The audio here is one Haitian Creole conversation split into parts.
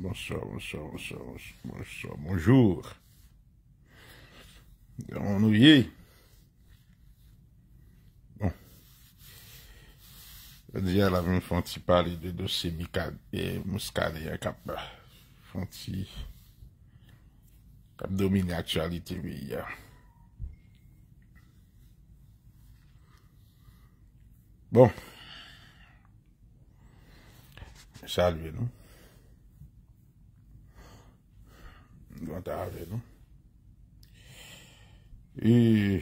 Bonsoy, bonsoy, bonsoy, bonsoy, bonsoy, bonjour. Gyan nou ye. Bon. Diyan la ven fwanti pali de dosi mika de mouskade ya kap fwanti. Kap dominat chali te vi ya. Bon. Salve nou. Gwant a ave nou. I e,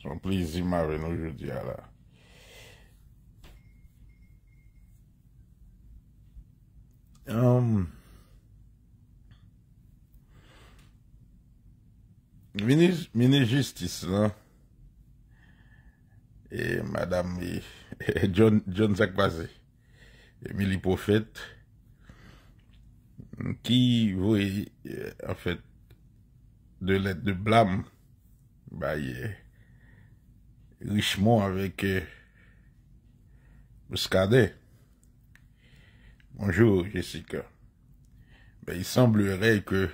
son plezim ave nou jouti a la. Ehm Minis minis justis nou. E madame e John John Zakpaze e mili pofet e qui voyait en fait de l'aide de blâme bah, richement avec euh, Bonjour Jessica. Ben, il semblerait que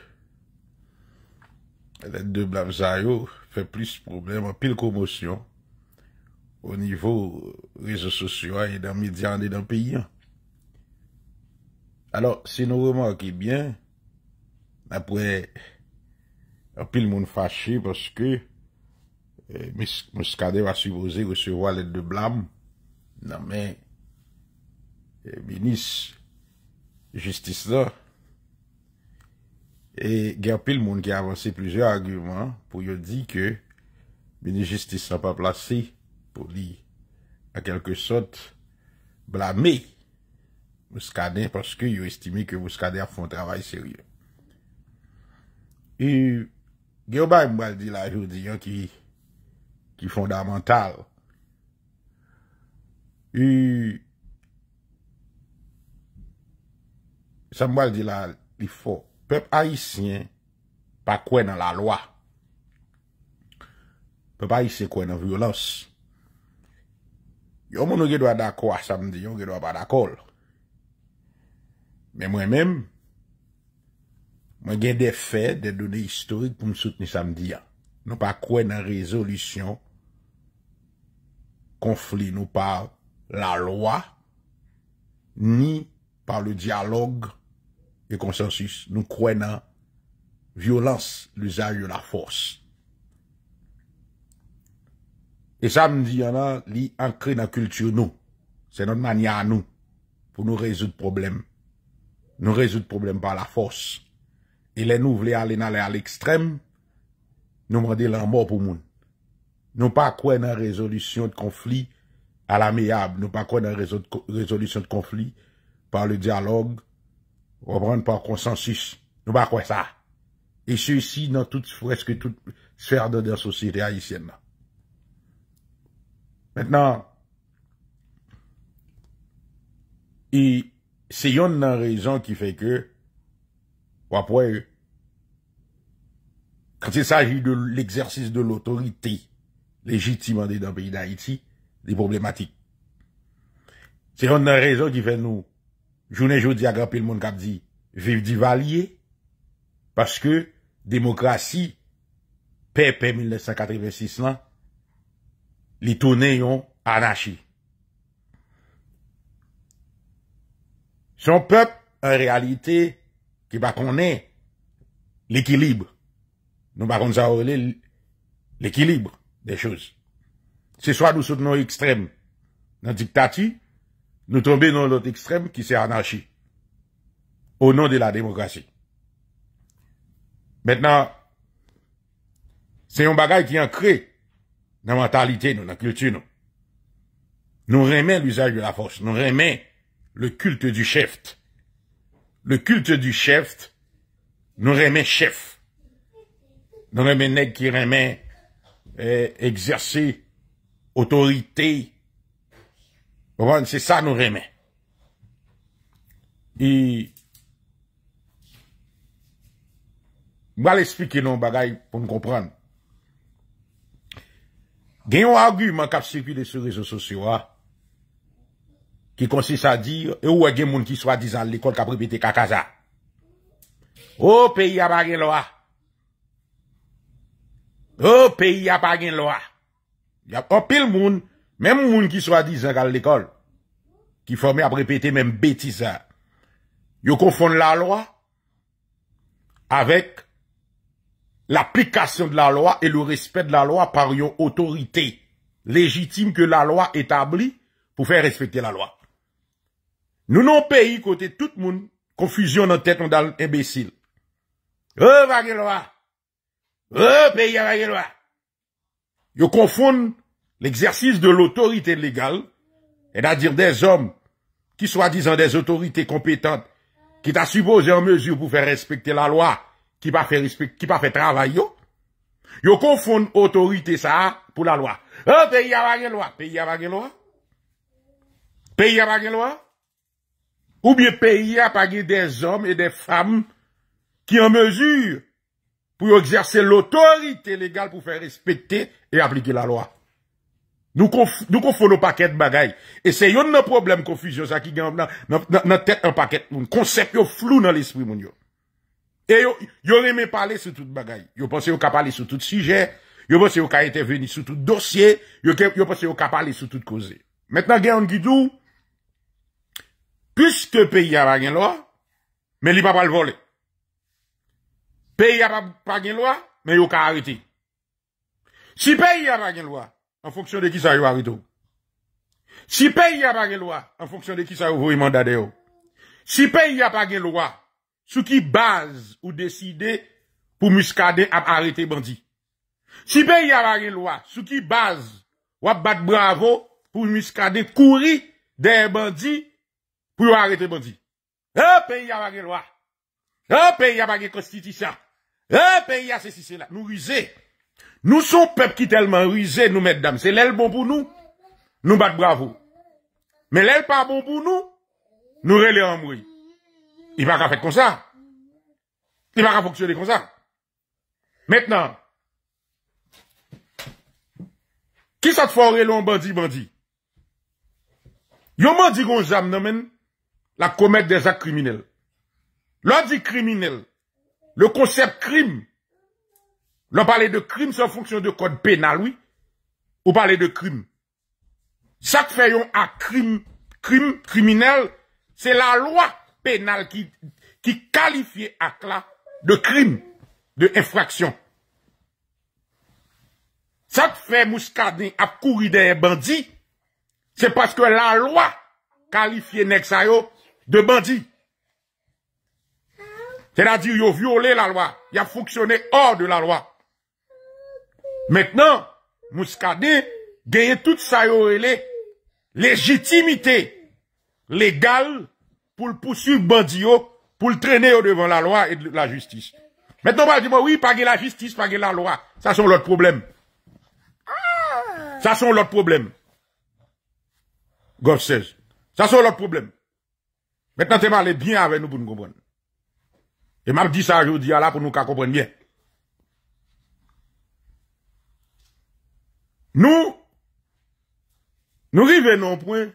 l'aide de blâme Zayo fait plus problème en pile commotion au niveau euh, réseaux sociaux et dans les médias et dans le pays. Hein. alò, se nou wèman wè ki byen, nan pouè apil moun fachè, poske, eh, mous kade wè a supose wè se wò alèd de blam, nan men, eh, menis, justice la, e gen apil moun ki avanse plusieurs arguments, pou yo di ke, menis justice sa pa plase, pou li, a kelke sot, blamey, Mouskade, porske yo estime ke mouskade a fon travay serye. Y, ge oba mbal di la yon diyon ki fondamental. Y, sa mbal di la li fo, pep a yisyen pa kwen an la lwa. Pep a yisye kwen an vyolos. Yo mouno ge dwa dako a samdi, yo ge dwa pa dako lwa. Men mwen men, mwen gen de fe, de dode historik pou msout ni sam diyan. Nou pa kwen nan rezolusyon, konflik nou pa la loya, ni pa le diyalog e konsensus. Nou kwen nan violans lisa yo la fos. E sam diyan nan li ankre nan kultur nou. Se nan manya an nou pou nou rezout probleme. Nou rezout poublem pa la fos. E len nou vle alen alen al ekstrem, nou mande lan mou pou moun. Nou pa kwen nan rezolution konflik ala meyab. Nou pa kwen nan rezolution konflik pa le dialog reprenn pa konsensus. Nou pa kwen sa. E sou yisi nan tout, fweske tout sfer de den sosir reayisyen nan. Mètnen, e Se yon nan rezon ki fe ke, wapwe e, kante se saji de l'exersis de l'autorite, lejitiman de dan peyi da Haiti, di problematik. Se yon nan rezon ki fe nou, jounen jodi agrapi l'moun kap di, vif di valye, paske demokrasi, pepe 1986 lan, li tonen yon anache. Son pep en realite ki ba konen l'ekilibre. Nou ba konen zahole l'ekilibre de chouz. Se swa nou sout nou ekstrem nan diktati, nou tombe nou l'ot ekstrem ki se anachi ou nou de la demokrasi. Metnan, se yon bagay ki an kre nan mentalite nou, nan kletu nou. Nou remen l'usaj de la fos. Nou remen le culte du chef. Le culte du chef nous remet chef. Nous remet nègre qui remet euh, exercer autorité. C'est ça nous remet. Et je vais expliquer nos bagailles pour nous comprendre. a un argument qui a sur les réseaux sociaux. Hein. Ki konses a di, e ou agen e moun ki swa dizan l'ekol ka prepete kakaza. Ou peyi ap agen lwa. Ou peyi ap agen lwa. Ou pey l moun, men moun ki swa dizan kakaza l'ekol, ki fome a prepete men betizan. Yo konfon la lwa, avek l'aplikasyon de la lwa e le respet de la lwa par yon otorite legitime ke la lwa etabli pou fè resfekte la lwa. Nous non pays côté tout le monde, confusion dans tête, on dans imbécile. Oh, bague-loi Oh, pays à bague-loi Ils confondent l'exercice de l'autorité légale, c'est-à-dire des hommes qui soi-disant des autorités compétentes, qui t'a supposé en mesure pour faire respecter la loi, qui pas fait respecter, qui pas fait travail, yo. Yo confondent autorité ça pour la loi. Oh, pays à bague-loi Pays à loi. Pays loi Ou bye peyi apage de zom e de fam ki an mezur pou yo exerse l'autorite legal pou fe respete e aplike la loa. Nou konfo nou paket bagay. E se yon nan problem konfuzyon sa ki gen nan tet an paket moun. Konsep yo flou nan l'espri moun yo. E yo reme pale sou tout bagay. Yo pense yo ka pale sou tout sije. Yo pense yo ka enteveni sou tout dosye. Yo pense yo ka pale sou tout koze. Metna gen an gidou... Puske peyi a bagen lwa, men li pa pal vole. Peyi a bagen lwa, men yo ka arete. Si peyi a bagen lwa, an foksyon de ki sa yo areto. Si peyi a bagen lwa, an foksyon de ki sa yo vwoy mandade yo. Si peyi a bagen lwa, sou ki baz ou deside pou muskade ap arete bandi. Si peyi a bagen lwa, sou ki baz wap bat bravo pou muskade kouri de bandi Pou yo a rete bandi. E pe ya bag e loa. E pe ya bag e kostiti sa. E pe ya se si se la. Nou rize. Nou sou pep ki telman rize nou met dam. Se lèl bon pou nou, nou bat bravo. Me lèl pa bon pou nou, nou rele an moui. I pa ka fèk kon sa. I pa ka foksyone kon sa. Mèt nan. Mèt nan. Ki sa te fòre lou an bandi bandi? Yo mè di kon zam nan mèn la komet de zak kriminelle. Lò di kriminelle, lò konsept krim, lò pale de krim son fonksyon de kode penal, ou pale de krim, sak fè yon ak krim kriminelle, se la lò penal ki kalifiye ak la de krim, de infraksyon. Sak fè mouskade ap kouri de e bandi, se paske la lò kalifiye nek sa yon De bandi. Se la di yo viole la loa. Ya foksyone or de la loa. Mètnen, mouskade, deye tout sa yo ele legitimite legal pou l poussou bandi yo pou l trene yo devan la loa et la jistis. Mètnen mwen di mwen, oui, page la jistis, page la loa. Sa son lot problem. Sa son lot problem. Gossez. Sa son lot problem. Mèt nan te malè dbyen avè nou pou nou kompon. E map di sa jodi ala pou nou ka kompon mwen. Nou, nou rive nonpwen,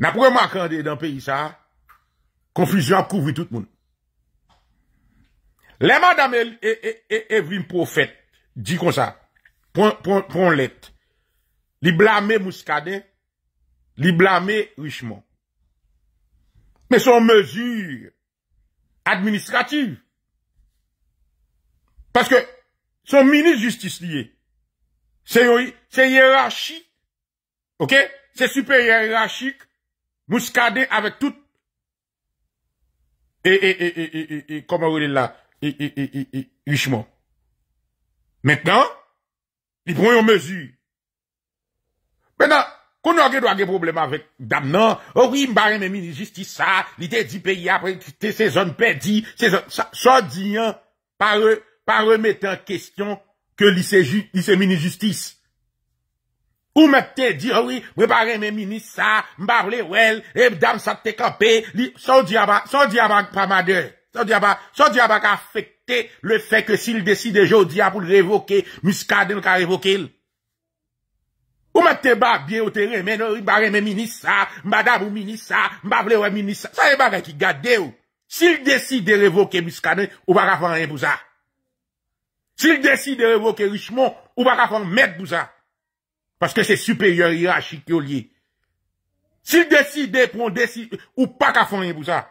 nan pou mwen akande dan peyi sa, konfisyon kouvri tout moun. Le madame evrim profet di kon sa, pon let, li blame mouskade, li blame richemont. mais son mesure administrative. Parce que son ministre justice lié, c'est hiérarchie, ok? C'est supérieur hiérarchique, mouscadé avec tout. Et, et, et, et, et, comment on dit là? et richement. Maintenant, ils prennent une mesure. Maintenant, Koun anke dwa ge problem avet dam nan, owi oh mba reme mini justisa, li te di peyi apre, te se zon pe di, se zon, sa di an, pa remete an kestyon ke li se mini justis. Ou me te di, owi oh mba reme mini sa, mba vle wel, ep dam sa te kape, li sa di abak, sa di abak pa ma de, sa di abak, sa di abak a fekte le feke si li desi de jodi apre evoke, miska den ka evoke l. Ou mante ba biye ou te remen, ou ba reme mini sa, mba dab ou mini sa, mba ble ou mini sa. Sa e ba gen ki gade ou. Sil desi de revoke miskane, ou ba gafan en pouza. Sil desi de revoke richemont, ou ba gafan men pouza. Paske se superiori a chikyo li. Sil desi de pon desi, ou pa gafan en pouza.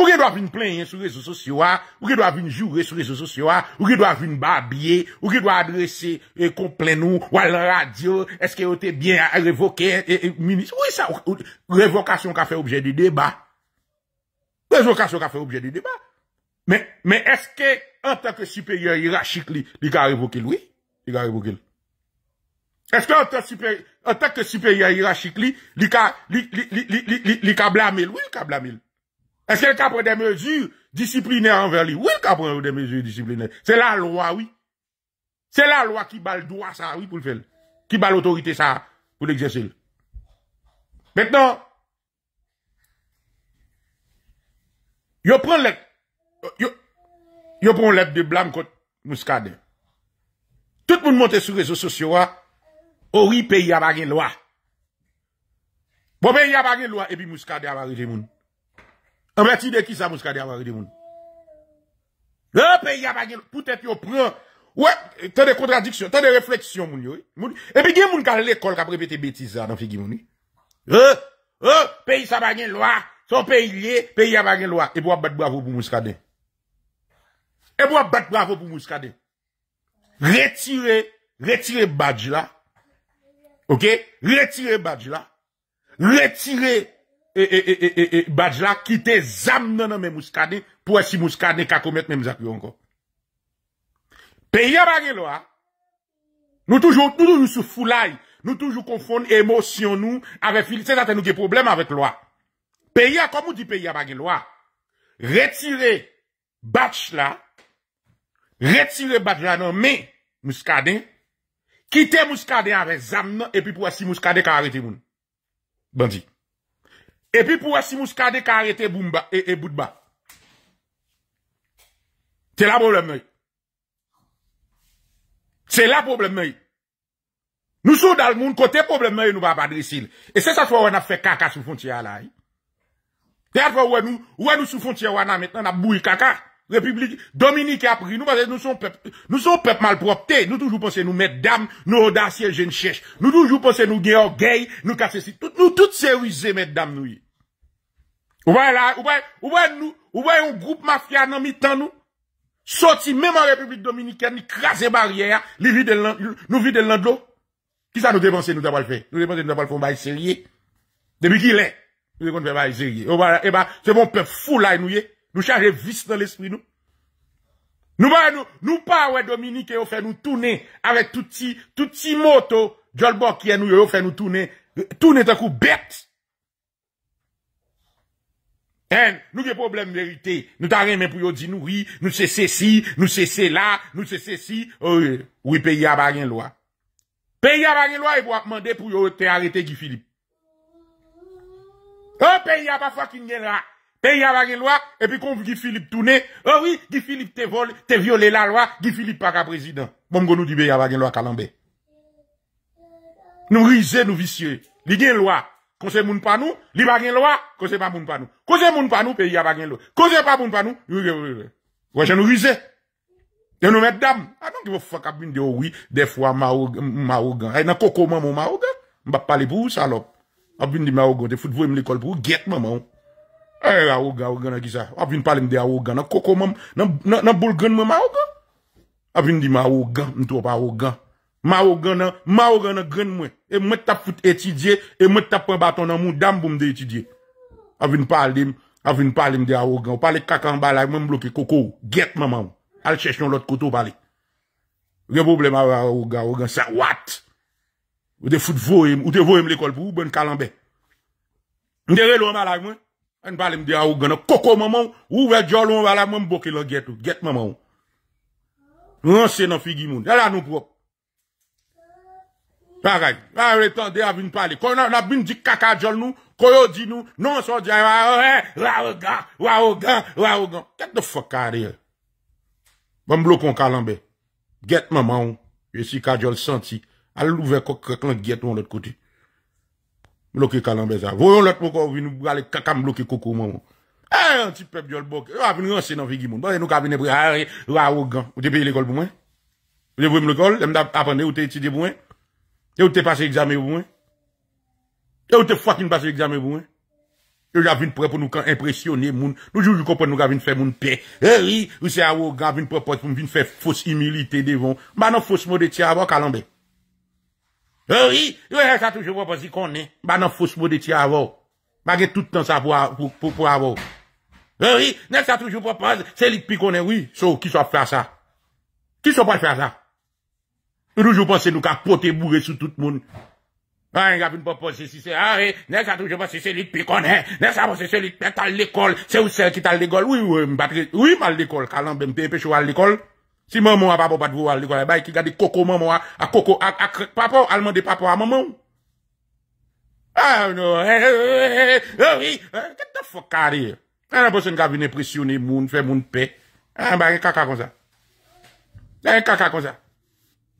Ou qui doit venir plaindre sur les réseaux sociaux, ou qui doit venir jouer sur les réseaux sociaux, ou qui doit venir barbier ou qui doit adresser un e, complain ou à la radio, est-ce que vous êtes bien révoqué, ministre. Oui, ça, révocation qui a e, e, fait objet de débat. Révocation qui a fait objet du débat. Mais, mais est-ce que, en tant que supérieur hiérarchique, il a révoqué lui? Il a révoqué Est-ce que, en tant, en tant que supérieur hiérarchique, il a, il a blâmé lui, il a blâmé lui? Est-ce que le capre des mesures disciplinées envers lui? Oui, le capre des mesures disciplinées. C'est la loi, oui. C'est la loi qui bat le droit, ça, oui, pou le faire. Qui bat l'autorité, ça, pour l'exercer. Maintenant, yo pren l'aide yo pren l'aide de blâme contre Mouskade. Tout le monde monte sur les réseaux sociaux, oui, pays y a bagay l'oie. Bon, pays y a bagay l'oie, et puis Mouskade y a bagay l'oie. Anmè ti de ki sa mouskade avari di moun? Le, peyi ya bagen lwa. Poutet yo pran. Ouè, tè de kontradiksyon. Tè de refleksyon moun yo. E peyi gen moun kan lè kol kaprepe te betisa nan fi gen moun. Le, eh? peyi sa bagen lwa. Son peyi liye. Peyi ya bagen lwa. E pou ap bat bravo pou mouskade. E pou ap bat bravo pou mouskade. Retire. Retire badj la. Ok? Retire badj la. Retire... e e e e e e bach la kite zam nanan men mouskade pou asimouskade e kakomet men mzakyou anko peye a bagelwa nou toujou nou nou nou sou foulay nou toujou konfon emosyon nou ave filse daten nou ge problem avek loa peye a komou di peye a bagelwa retire bach la retire bach la nan men mouskade kite mouskade ave zam nan epi pou asimouskade e kakaretimoun bandi E pi pou wè si mous kade karete boumba e e boudba Te la probleme Te la probleme Nou sou dal moun kote probleme nou ba padrisil E se sa fwa wè na fwe kaka sou fontye alay Te a fwa wè nou sou fontye wè nan metan na bouy kaka République Dominique a pris nous parce que nous sommes peuple, nous sommes peuple malpropre. Nous toujours pensons nous mettre dames, nous audacieux, jeune cherche Nous toujours pensons nous gagner orgueil, nous casser si tout, nous toutes mettre mesdames, nous. Ou voilà, ou est, ou voyez nous, ou voyez un groupe mafia dans mi nous. Sorti même en République Dominicaine, ni crasé barrière, li vide nous vide l'eau Qui ça nous dépensons, nous d'avoir fait? Nous dépensons, nous d'abord fait, sérieux. Depuis qu'il est, nous devons faire bail sérieux. Et eh bah, ben, c'est mon peuple fou là, nous y Nou chanje vis nan l'esprit nou. Nou pa ouè Dominique yo fè nou toune avè tout ti moto Jolbo Kianou yo fè nou toune toune tan kou bet. En, nou gen probleme merite. Nou tan remè pou yo di nou wè. Nou se se si, nou se se la, nou se se si, wè euh, peyi a bagen lwa. Peyi a bagen lwa yo pou akman de pou yo te arete Gifilip. Ou oh, peyi a pa fokin gen lwa. Pe yi a bagen lwa, epi konvi ki Filip toune. Ewi, ki Filip te vol, te viole la lwa, ki Filip paka prezident. Bon konou di be yi a bagen lwa kalambe. Nou rize, nou visye. Li gen lwa, konse moun panou, li bagen lwa, konse pa moun panou. Konse moun panou, pe yi a bagen lwa. Konse pa moun panou, yi wè wè wè wè. Wè jen nou rize. Yon nou met dam. Ah non, a nan ki wè fok ap bin di ouwi defwa ma ougan. E nan koko moun moun ma ougan. Mbap pale pou ou salop. Ap bin di ma ougan, te foute vou em li kol pou ou, get m Ay, a ogan, a ogan a gisa. A vin palim de a ogan. Na koko mam, nan boul gen me ma ogan. A vin di ma ogan, mtou pa ogan. Ma ogan nan, ma ogan nan gen mwen. E mwen tap foute etidye, e mwen tap pwen baton nan moun dam boum de etidye. A vin palim, a vin palim de a ogan. A pali kaka an balay, mwen bloki koko. Get mam an. Al chesyon lot koto pali. Gen problem a ogan, a ogan. Sa wat? Ou de foute vohem, ou de vohem l'ekol pou ou ben kalambe. Ou de relo an balay mwen? An balem de a ou gana, koko maman ou, ouve jol ou ala moun bokil an gjet ou, gjet maman ou. Moun an se nan figi moun, yal an nou pwop. Paray, an re tan de a bin pale, kon an la bin di kaka jol nou, koyo di nou, nou an so di a ouve, ouve gana, ouve gana, ouve gana. Ket de fok a deyè. Moun blokon kalanbe, gjet maman ou, yesi kaka jol santi, al ouve koko klan gjet ou an lot koti. Mloke kalanbeza. Voyon lòt mò kon vini wale kakam mloke koko moun. Hey, an ti pep diol bok. Yo avini anse nan figi moun. Boye nou kabini pre. Hey, yo a wogan. Ou te peyi l'ekol moun? Ou te vwe m l'ekol? Demi da apande ou te etide moun? Ou te pase examen moun? Ou te fwakin pase examen moun? Yo javini pre pou nou kan impresyonne moun. Nou joujou kompon nou gabini fe moun pe. Hey, yo se a wogan. Vini pre pos pou m vini fe fos imilite devon. Manon fos mou deti a wakan kalanbe. Ou yi, yon renk sa toujou propos yi konen, ba nan fos mou de ti avou, ba gen tout an sa pou avou. Ou yi, renk sa toujou propos, se lit pi konen, ou yi, sou ki sou pa fè a sa. Ki sou pa fè a sa. Ou toujou propos, se nou ka pote mouve sou tout moun. A, yon renk sa toujou propos, se lit pi konen, renk sa propos, se lit pe tal l'ekol, se ou se ki tal l'ekol, ou yi, ou yi, ou yi, ou yi mal l'ekol, kalan bempe, pe chou al l'ekol. Si mamon ap ap opyo bat vwo, base ki gade koko mamon a koko at papw, alman de papw ah, a mamon. Ah, eh, bon, a ane, a ane. Ka nan вже pou ane vye pre silently pou ane fe moun pe. Angang ten leg me? Angang ten leg me?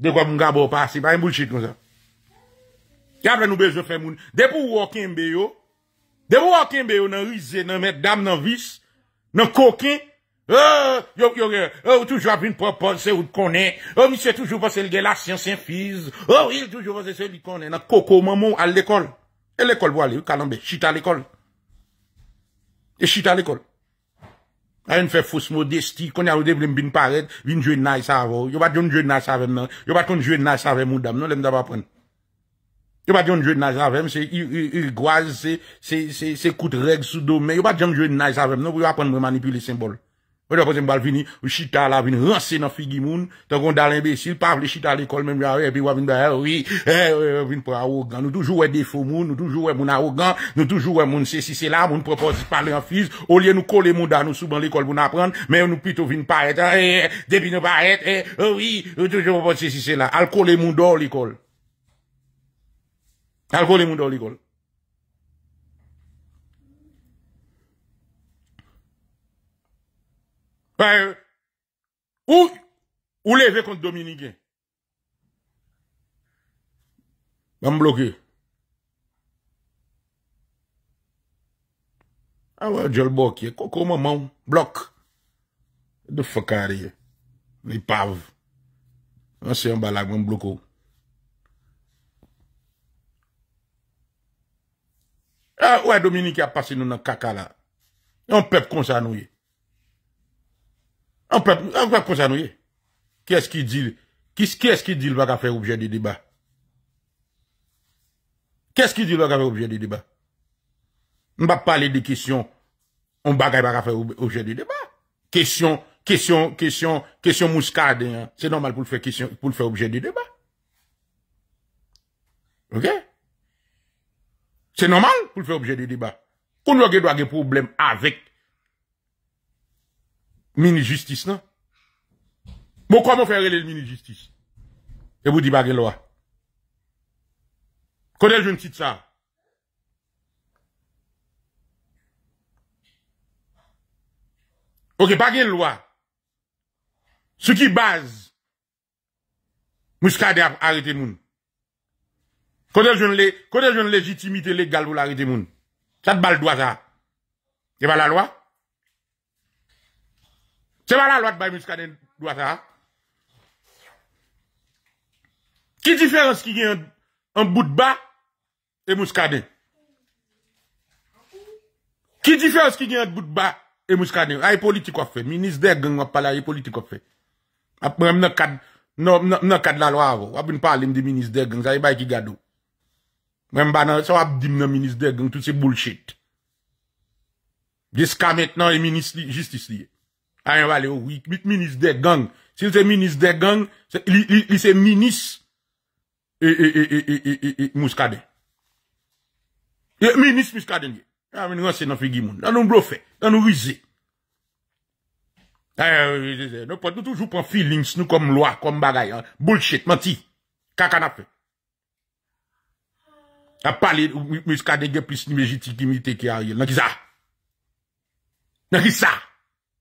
De yonlle mou gado ap ap ifa, ane mboul chit konse. Te ap len nou bezo fe moun. De pou woken beyo, de pou woken beyo nan wizen nan met dam nan vis, nan kokin pou. O, yon kè, o, toujou ap yon propos se wou konè. O, ah, misè toujou pa sel gè la sè sè fèz. O, il toujou pa sel yon konè. Na koko mamo al lèkol. El lèkol bo alè, kalambe, chita lèkol. Et chita lèkol. Ayon fè fòs modesti. Konè a ou devlèm bin paret, vinjouè nan yon sa avè. Yon bat yon njouè nan yon sa avèm nan. Yon bat yon njouè nan yon sa avèm moudam nan. Yon bat yon njouè nan yon sa avèm nan. Se yi yi yi gwaz se se se se kout reg sou do men. Ou tou aposem bal vini, ou shita la vini, rasen nan figi moun, tenkoun dal imbesil, paf le shita l'ekol menm jare, e pi wavini da, e, e, e, e, vini pou a ougan, nou toujou we defo moun, nou toujou we moun a ougan, nou toujou we moun sese, se la, moun proposi pwale an fiz, ou liye nou kole moun dan, nou souban l'ekol moun apren, men nou pwito vini paret, e, eh, e, eh, e, eh, tebi nou paret, e, e, e, oui, toujou wapote se se la, al kole moun do l'ekol. Al kole moun do l'ekol. Ou leve kont Dominike? Mwen bloke? Ah, a wè, Djol Bokye, koko mwen moun? Blok? De fokari? Li pav? Anse yon balak mwen bloko? A wè, Dominike a pasi nou nan kakala? Yon pep konsa nou ye? Anpèp, anpèp konsanouye. Kè eski dil, kè eski dil baga fè oubjè di deba? Kè eski dil baga fè oubjè di deba? Mbap pale di kisyon, mbaga yi baga fè oubjè di deba? Kisyon, kisyon, kisyon, kisyon mouskade, se normal pou l fè oubjè di deba? Ok? Se normal pou l fè oubjè di deba? Koun lò gè do a gè problem avèk, mini-justice, nan? Mwen kwa mwen fè relè lè lè mini-justice? E wou di bagè lò? Kone joun tit sa? Ok, bagè lò? Se ki baz mous ka de a rete moun? Kone joun legitimite legal wou la rete moun? Sa t'bal do a sa? E pa la lò? A? Se ba la loat ba yon mouskade yon doata ha? Ki diferans ki gen an bout ba yon mouskade? Ki diferans ki gen an bout ba yon mouskade? A yon politik wap fe. Minis de gang wap pala yon politik wap fe. A pou mwen mnen kad la loa avou. Wap mwen palim di minis de gang. Zaye bay ki gado. Mwen mba nan, sa wap dim nan minis de gang tout se bullshit. Jiska met nan yon justice liye. A yon vali oh, ou. Mit minis de gang. Si lise minis de gang. Li se minis. E, e, e, e, e, e, e, e, e, mouskade. E, e, e, e, e, e, e, e, e, e, e, mouskade. A, mi ngan se nan figi moun. Nan nou mblou fe. Nan nou vize. A, a, a, a, a, a, a, a, a. Nou pon toujou pon filings nou kom loa. Kom bagay. Boulshet. Mati. Kaka na fe. A pale mouskade gen pis nimejiti ki mi teke a yon. Nankisa. Nankisa. Nankisa.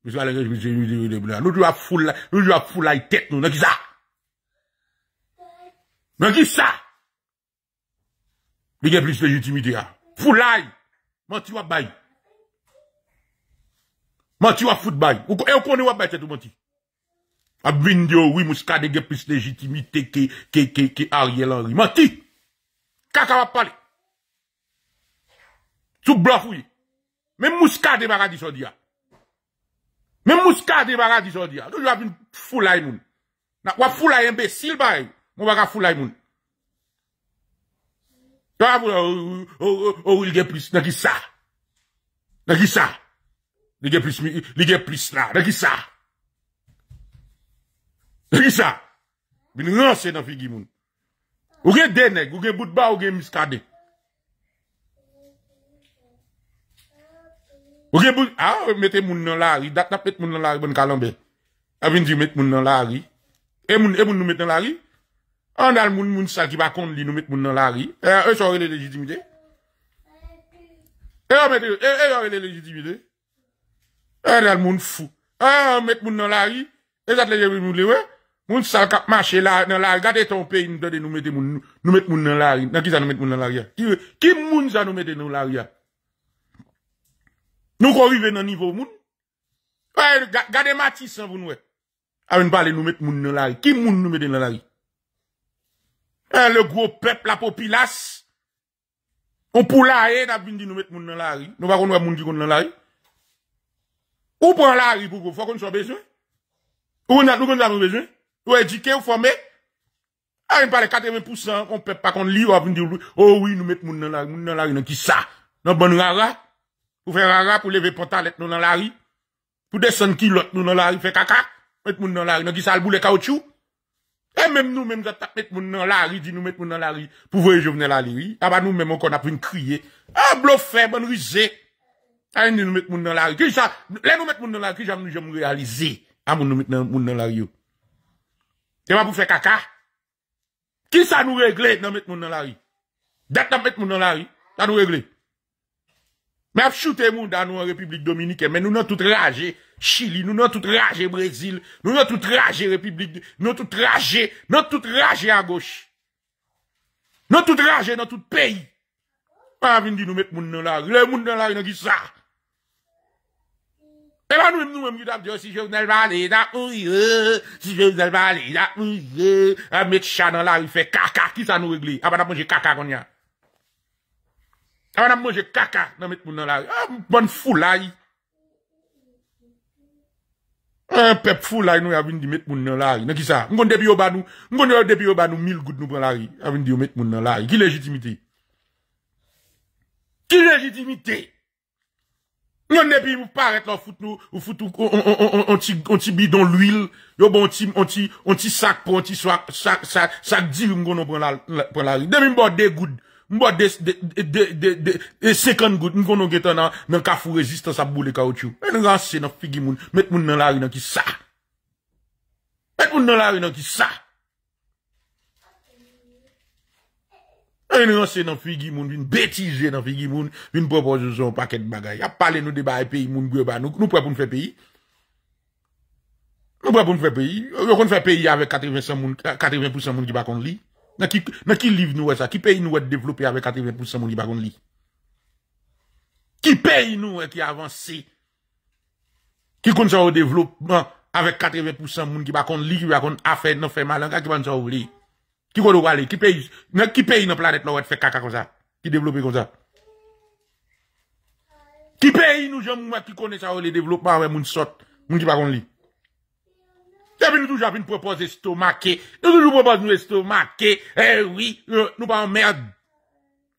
Mouska lè genj mousen, nou dwa foulay, nou dwa foulay tet nou, nan ki sa? Nan ki sa? Nan genj plis legitimite ya Foulay! Manti wap bayi? Manti wap foud bayi? E wakon nou wap bayi cet ou, manti? A bin diyo, wimouska, nan genj plis legitimite ki, ki, ki, ki, arye lori Manti! Kakan wap pale? Sou blok ou ye? Men mouska demaradi so diya Men mouskade baga diso diya. Do yo apin fulay moun. Na wap fulay enbe silbay. Moun baga fulay moun. To apou la ou li gen pris. Nagisa. Nagisa. Li gen pris la. Nagisa. Nagisa. Bin nan se nan figi moun. Ou gen denek. Ou gen boudba. Ou gen mouskade. Mouskade. Ou gen bon, ah, moun nan lari, dat nan moun nan lari Bon kalanbe, afin di moun nan lari e, e moun nou mète nan lari An dal moun moun sal ki bakond li nou mète moun nan lari E yon e, re le legitimite E yon re le legitimite An e, dal moun fou An mète moun nan lari E satleje moun li we Moun sal kap manche nan lari Gade ton pe in dade nou mète moun nan lari Nan ki sa nou mète moun nan lari ya Kim moun sa nou mète nan lari ya Nou kon vive nan nivou moun. Gade matis an pou nou e. Awen pale nou met moun nan lari. Ki eh, moun nou met nan lari? Le gro pep la popilas. Kon pou lari. Kwa bin di nou met moun nan lari. Nou pa kon nou e moun di kon nan lari. Ou pon lari pou pou. Fwa kon sou bezwen. Ou edike ou fwa me. Awen pale 80% kon pep pa kon li. Ou a bin di. Oh ou wii nou met moun nan lari. Moun nan lari nan ki sa. Nan bon nou a ra. Awen pale. pou fè rara pou leve pota let nou nan lari, pou desen kilot nou nan lari fè kaka, met moun nan lari nan gisa albou le kaoutchou, e mem nou mem zatak met moun nan lari, di nou met moun nan lari pou vwe jovnen lali, aba nou mem an kon apwine kriye, e blo fè ban rize, a yon nou met moun nan lari, le nou met moun nan lari ki jam nou jom realize, a moun nou met moun nan lari yo. Ewa pou fè kaka, ki sa nou regle nan met moun nan lari, de t'am met moun nan lari, sa nou regle, Mais à shooter moun dans nous en République Dominicaine, mais nous n'avons tout ragé Chili, nous n'avons tout ragé Brésil, nous n'avons tout ragé République, nous n'avons tout ragé, nous tout ragé à gauche. Nous tout ragé dans tout pays. Pas nous mettre moun dans la le moun dans la rue, ça? Et là, nous, nous, nous, nous, si euh, si euh, mettre chat dans fait caca, qui ça nous régler? Ah, bah, caca, avan ap manje kaka nan met moun nan lari. Ah, moun foul lari. Ah, pep foul lari nou avin di met moun nan lari. Nè ki sa? Mwen kon depi oba nou, mwen kon depi oba nou, mil goud nou pran lari, avin di yo met moun nan lari. Ki legitimite? Ki legitimite? Mwen kon depi, mwen paret lò, fout nou, fout nou, onti bi don l'wil, yo bon, onti sak po, onti sak, sak, sak, sak di, mwen kon nou pran lari. Demi mbon de goud, Mwen ba des de de de de de de de second good mwen konon getan nan men ka fou rezistans ap bou le kaout yo. Eny rase nan figi moun, met moun nan lari nan ki sa. Met moun nan lari nan ki sa. Eny rase nan figi moun, vin betize nan figi moun, vin proposyon son paket bagay. A pale nou debaye peyi moun gwe ba nou. Nou pre pou mwen fe peyi. Nou pre pou mwen fe peyi. Nou pre pou mwen fe peyi avèk 80% moun ki bakon li. Nan ki liv nou wè e sa, ki peyi nou wè e devlopè avè 80% moun ki bakon li. Ki peyi nou wè e ki avansè. Ki kon sa wè devlopè avè 80% moun ki bakon li, ki wè kon a fè, nan fè malan, kak ki ban sa wè wè li. Ki kon do wè li, ki peyi, nan ki peyi nan planet nou wè fè kaka kon sa, ki devlopè kon sa. Ki peyi nou jom moun wè ki konè sa wè devlopè avè moun sot, moun ki bakon li. T'as nous, nou une apin propose Nous, Nous toujours une nou estomaqué. eh oui, euh, nous en merde.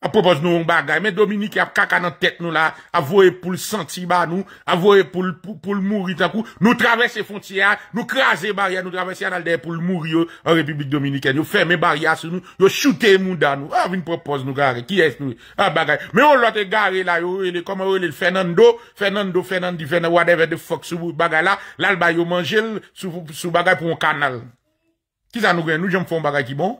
A propos nou yon bagay, men Dominika ap kaka nan tet nou la, avoye pou l'santi ba nou, avoye pou l'mouri takou, nou travesse fontiya, nou krasi bariya, nou travesse yon alde pou l'mouri yo en Republik Dominika. Yo ferme bariya sou nou, yo chute mou dan nou, av ah, yon propos nou gare, ki es nou, a ah, bagay. Men yon lote gare la, yon le koma yon le Fernando, Fernando, Fernando, whatever the fuck sou bagay la, lalba yon manje sou bagay pou yon kanal. Ki sa nou gen nou, jom fon bagay ki bon?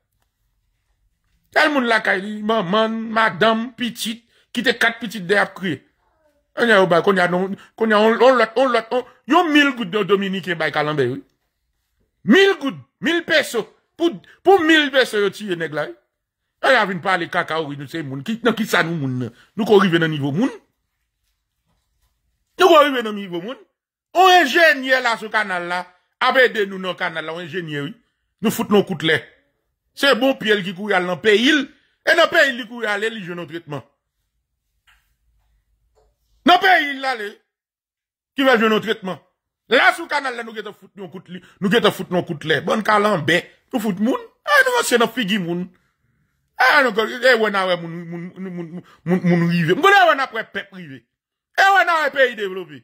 Sal moun lakay li, man, man, madame, pitit, kite kat pitit de ap kriye. Anye ou bay, konye anon, konye anon lot, anon lot, yon mil goud nan Dominike bay kalambe yoy. Mil goud, mil peso, pou mil peso yot yon neglay. Anye avin pale kaka ou yon se moun, kit nan kit sa nou moun nan, nou kon rive nan nivou moun. Nou kon rive nan nivou moun. Ou enjenye la sou kanal la, abede nou nan kanal la, ou enjenye yoy, nou foute nou koute leh. Se bon pi el ki kouye al nan pe il, e nan pe il li kouye al li li joun nou tretman. Nan pe il la li, ki vel joun nou tretman. La sou kanal la nou gete foute nou koute li, nou gete foute nou koute le. Bon kalan be, nou foute moun, e nou vansye nan figi moun. E wè nan wè moun rive. Mbou de wè nan pwè pwè rive. E wè nan wè pe yi devlopi.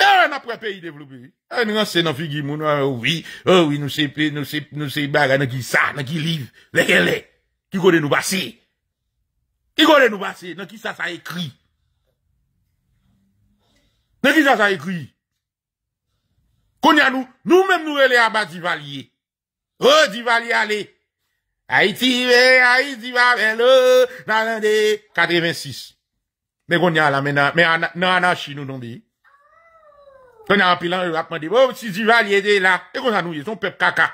An apre peyi devlopi. An nan se nan figi moun an oh ouvi. Ouvi oh nou se ple, nou se baga, nan ki sa, nan ki liv. Lèkè lè. Ki kode nou basè. Ki kode nou basè. Nan ki sa sa ekri. Nan ki sa sa ekri. Konya nou. Nou menm nou ele a bas divaliye. Ou divaliye ale. A iti ve, a iti va ve lo. Nan lande. Katreven sis. Men konya la men nan chi nou nondi. Prenez un pilan, rapidement dit, oh, si Duval y là, et qu'on a nous, son peuple caca.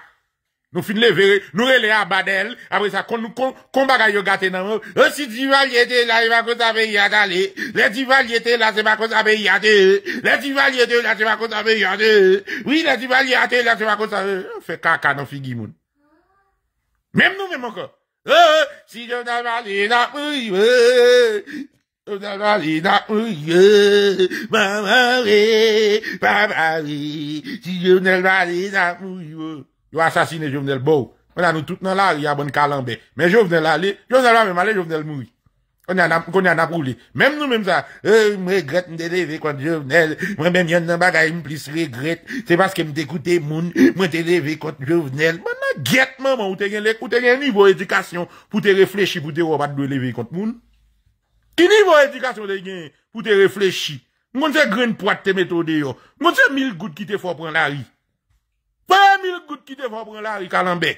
Nous fin lever, nous relais à Badel, après ça, qu'on nous, qu'on bagaille gâté dans oh, si Duval y était là, il va cause avec Yadale. Les Duval y était là, c'est pas cause avec Yadé. Les Duval y était là, c'est pas cause avec Yadé. Oui, les Duval y était là, c'est pas cause avec On fait caca dans figi Même nous, même encore. Oh, oh si Duval y pas oui, oh, oh, Jouvenel bale nan moujou, mamare, papare, si jouvenel bale nan moujou Yo asasine jouvenel bou, an nou tout nan lari a bon kalanbe, men jouvenel ale, jouvenel mame male jouvenel mouj Kon yana pou li, menm nou menm sa, e, eh, mregret mte leve kont jouvenel, mwen men yon nan bagay mplis regret Se baske mte koute moun, mwen te leve kont jouvenel, mwen nan get man, mwen ou te gen lek, ou te gen nivou edikasyon Pout te reflechi, pout te robat, mwen leve kont moun Ki nivou edikasyon de gen pou te reflechi? Mwen se gren pou at te metode yo? Mwen se mil gout ki te fò pren lari? Fòre mil gout ki te fò pren lari kalambè?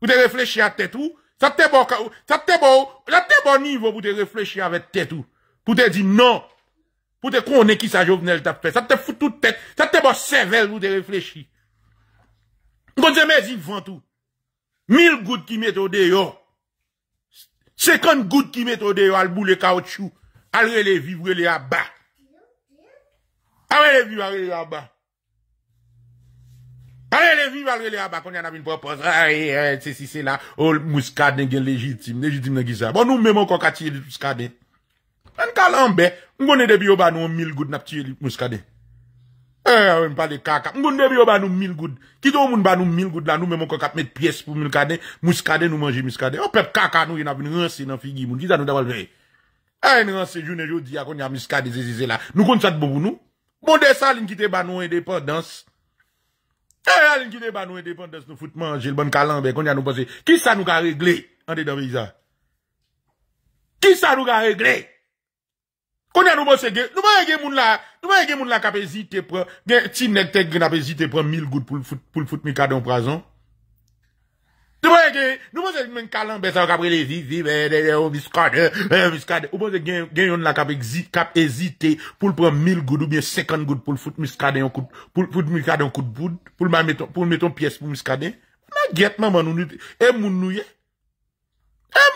Pou te reflechi at tèt ou? Sa te bo nivou pou te reflechi avè tèt ou? Pou te di nan? Pou te konen ki sa jok nel tapè? Sa te fò tout tèt? Sa te bo sever pou te reflechi? Mwen se me zin fònt ou? Mil gout ki metode yo? Se kon gout ki metode yo albou le kaoutchou, alre le viv, rele a ba. Alre le viv, alre le a ba. Alre le viv, alre le a ba, kon jan avin propos. Ay, ah, ay, eh, ay, eh, se si se la, ou oh, mouskade gen legitime, legitime gen gisa. Bon nou mè moun kon katye li mouskade. An kalan be, moun ne debi yo ba nou mil gout nap tiye li mouskade. Eh, ah mwen pale kaka, mwen goun debi yo ban nou mil goud Kito moun ban nou mil goud la nou men mwen kwa 4 met piyes pou mil kade Mouskade nou manje mouskade Opep kaka nou yon ap yon ranse nan figi moun Kisa nou daval vey eh, Ay yon ranse jounen joudiya kon yon mouskade zezize la Nou kon sat bovou nou Mwen bon, desa alin kite ban nou e depondans Ay alin kite ban nou e depondans nou eh, ah, fout manje L bon kalan vey kon yon nou pose Kisa nou ga regle? Kisa nou ga regle? Kisa nou ga regle? Konye nou monsen gen, nou monsen gen moun la, nou monsen gen moun la kap ezite pran, gen tinek te gen ap ezite pran mil goud pou l'fout mikade an prazon. Nou monsen gen, nou monsen gen moun la kap ezite pran mil goud ou bien sekand goud pou l'fout mikade an kout poud, pou l'meton piyes pou l'miskade. Mwen gen e moun nou ye, e moun nou ye,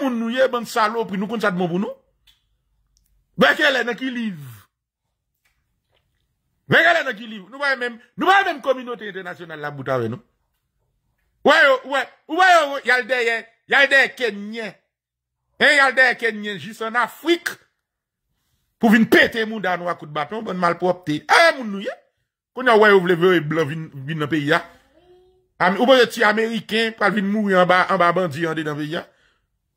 moun nou ye, moun salopri nou kon sa dman pou nou. Bekele nè ki liv. Bekele nè ki liv. Nou baye men, nou baye men kominote internasyonel la bouta ve nou. Ou baye, ou baye, ou baye yaldeye, yaldeye kenyen. Yaldeye kenyen, jis an Afrik pou vin pete mou dan wakout bap, bon pou moun malprop te. A, moun nou ya. Koun ya waye ou vle vewe blan vin nan pe bon, ya. Ou baye ti Ameriken pou al vin mou yon ba bandi yon de nan ve ya.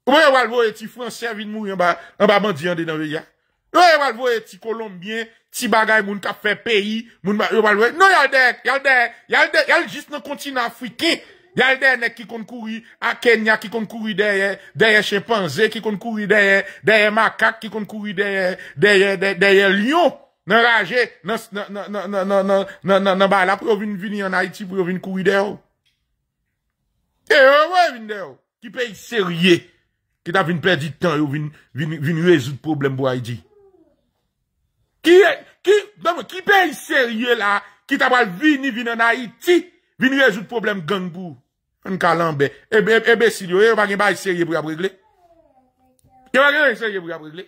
Ou baye wal voye ti Fransè vin mou yon ba bandi yon de nan ve ya. Nou yon bal vwe ti kolombien, ti bagay moun ka fe peyi, moun bal vwe... Nou yon bal vwe, yon bal vwe, yon bal vwe, yon bal vwe, yon bal vwe... La provine vini an Haiti provine koui deyo. E yon bal vwe vinde yo, ki peyi serye, ki da vini perdi tan yon vini rezout problem bou a yi di. Ki be yi serye la ki tabal vini vini nan Haiti Vini rezout problem gangbo An kalan be Ebe si e, yo, yo bagin ba yi serye bou ya bregle Yo bagin ba yi serye bou ya bregle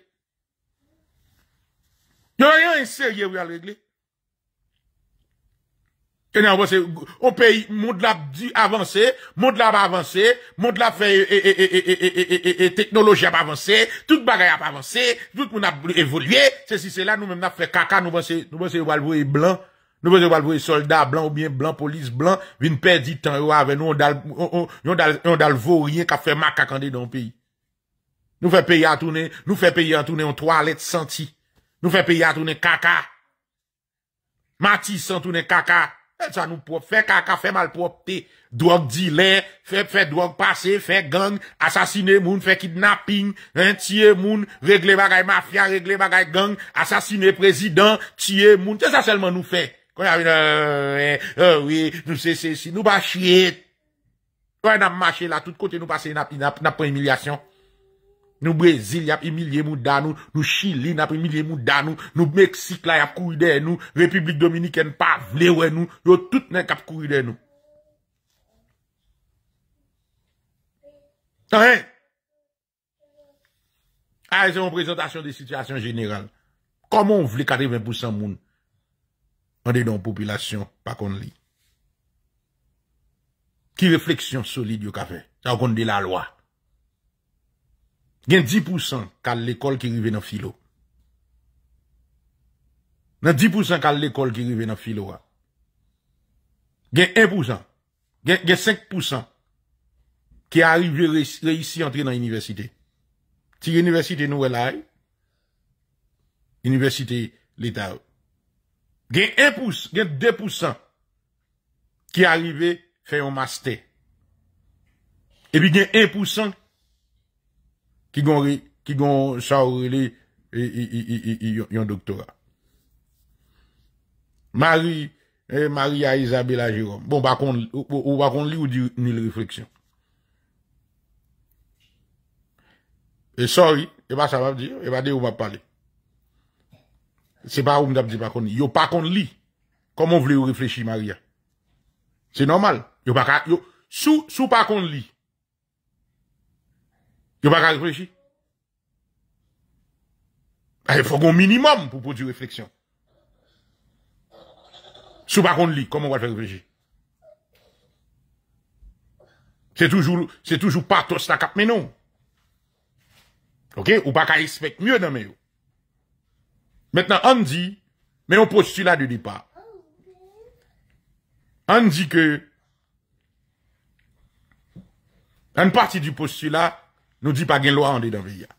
Yo bagin ba yi serye bou ya bregle O peyi, moun d'lap avanse, moun d'lap avanse, moun d'lap fè teknoloji ap avanse, tout bagay ap avanse, tout moun ap evolye. Se si se la, nou mèm na fè kaka, nou mwen se valvouè blan, nou mwen se valvouè soldat blan ou bien blan, polis blan, vi n'perdi tan yo ave, nou yon dal vò riyen ka fè maka kande yon peyi. Nou fè peyi an toune, nou fè peyi an toune yon toalette santi, nou fè peyi an toune kaka. Mati santi yon kaka. Eh, fè kaka, fè malpropte, drog dile, fè drog pase, fè gang, asasine moun, fè kidnapping, tiye moun, regle bagay mafia, regle bagay gang, asasine prezident, tiye moun. Tè sa selman nou fè. Kwa yavine, nou se se si, nou ba chie. Kwa yavine, nou se se si, nou ba chie. Nou Brésil yap imilye mou dan nou, nou Chile nap imilye mou dan nou, nou Meksik la yap kouy den nou, Republik Dominik en pa vle wè nou, yo tout nen kap kouy den nou. Tane? Tane? A, yon se yon prezentasyon de situasyon jeneral. Koman vle kade 20% moun? An de don popilasyon pa kon li. Ki refleksyon solide yo ka fe? Sa w kon de la loa. gen 10% kal l'ekol ki rive nan filo. Nan 10% kal l'ekol ki rive nan filo. Gen 1%. Gen 5%. Ki a arrive reisi entre nan universite. Ti universite nouwe lai. Universite l'Etat. Gen 1%. Gen 2%. Ki a arrive fey an master. Ebi gen 1%. Ki gon sa orele e, e, e, yon doktora. Marie, Maria, Isabella, Jérôme. Bon, ou bakon li ou di nil refleksyon. E sorry, e ba sa va di, e ba de ou va pale. Se pa ou mdap di bakon li. Yo bakon li, komon vle ou refleksi, Maria. Se normal, yo baka, yo, sou bakon li. a pas réfléchir. Ah, il faut qu'on minimum pour produire réflexion. Sous qu'on lit comment on va faire réfléchir? C'est toujours, c'est toujours pas tous la cap, mais non. Ok? Ou pas qu'à respecter mieux dans mes Maintenant, on dit, mais on postulat de départ. On dit que, une partie du postulat, Nou di pa gen lwa an de dan ve ya.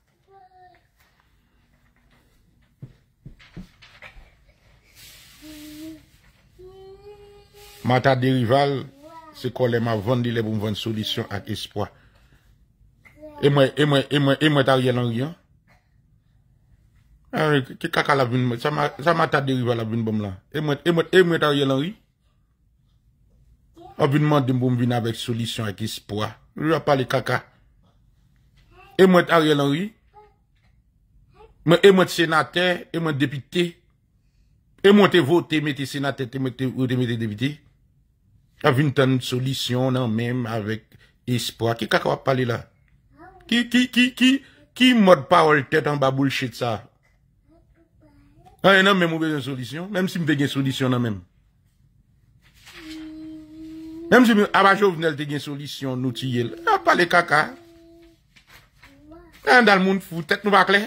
Mata derival, se kolè ma vande le pou m vande solisyon ak espoi. E mwen, e mwen, e mwen, e mwen ta riyel an riyan? Ki kaka la vin mwen, sa mata derival la vin pou m lan. E mwen, e mwen, e mwen ta riyel an riyan? A vin mwen di m pou m vin avèk solisyon ak espoi. Jwa pale kaka. E mwè te ariè lan wè? Mwen e mwè te senatè, e mwè te depité? E mwè te votè, mwè te senatè, te mwè te votè, mwè te depité? Avè yon tan solisyon nan mèm avèk espoi. Ki kaka wap pale la? Ki, ki, ki, ki, ki mwè te parol tèt an ba boulchè tsa? A, yon nan mwen mwè mwen solisyon, mèm si mwen mwen mwen solisyon nan mèm. Mèm si mwen ah, avajò vnen lè te mwen solisyon nou ti yel, ap ah, pale kaka, Tè yon dal moun foute, tèt nou va kle?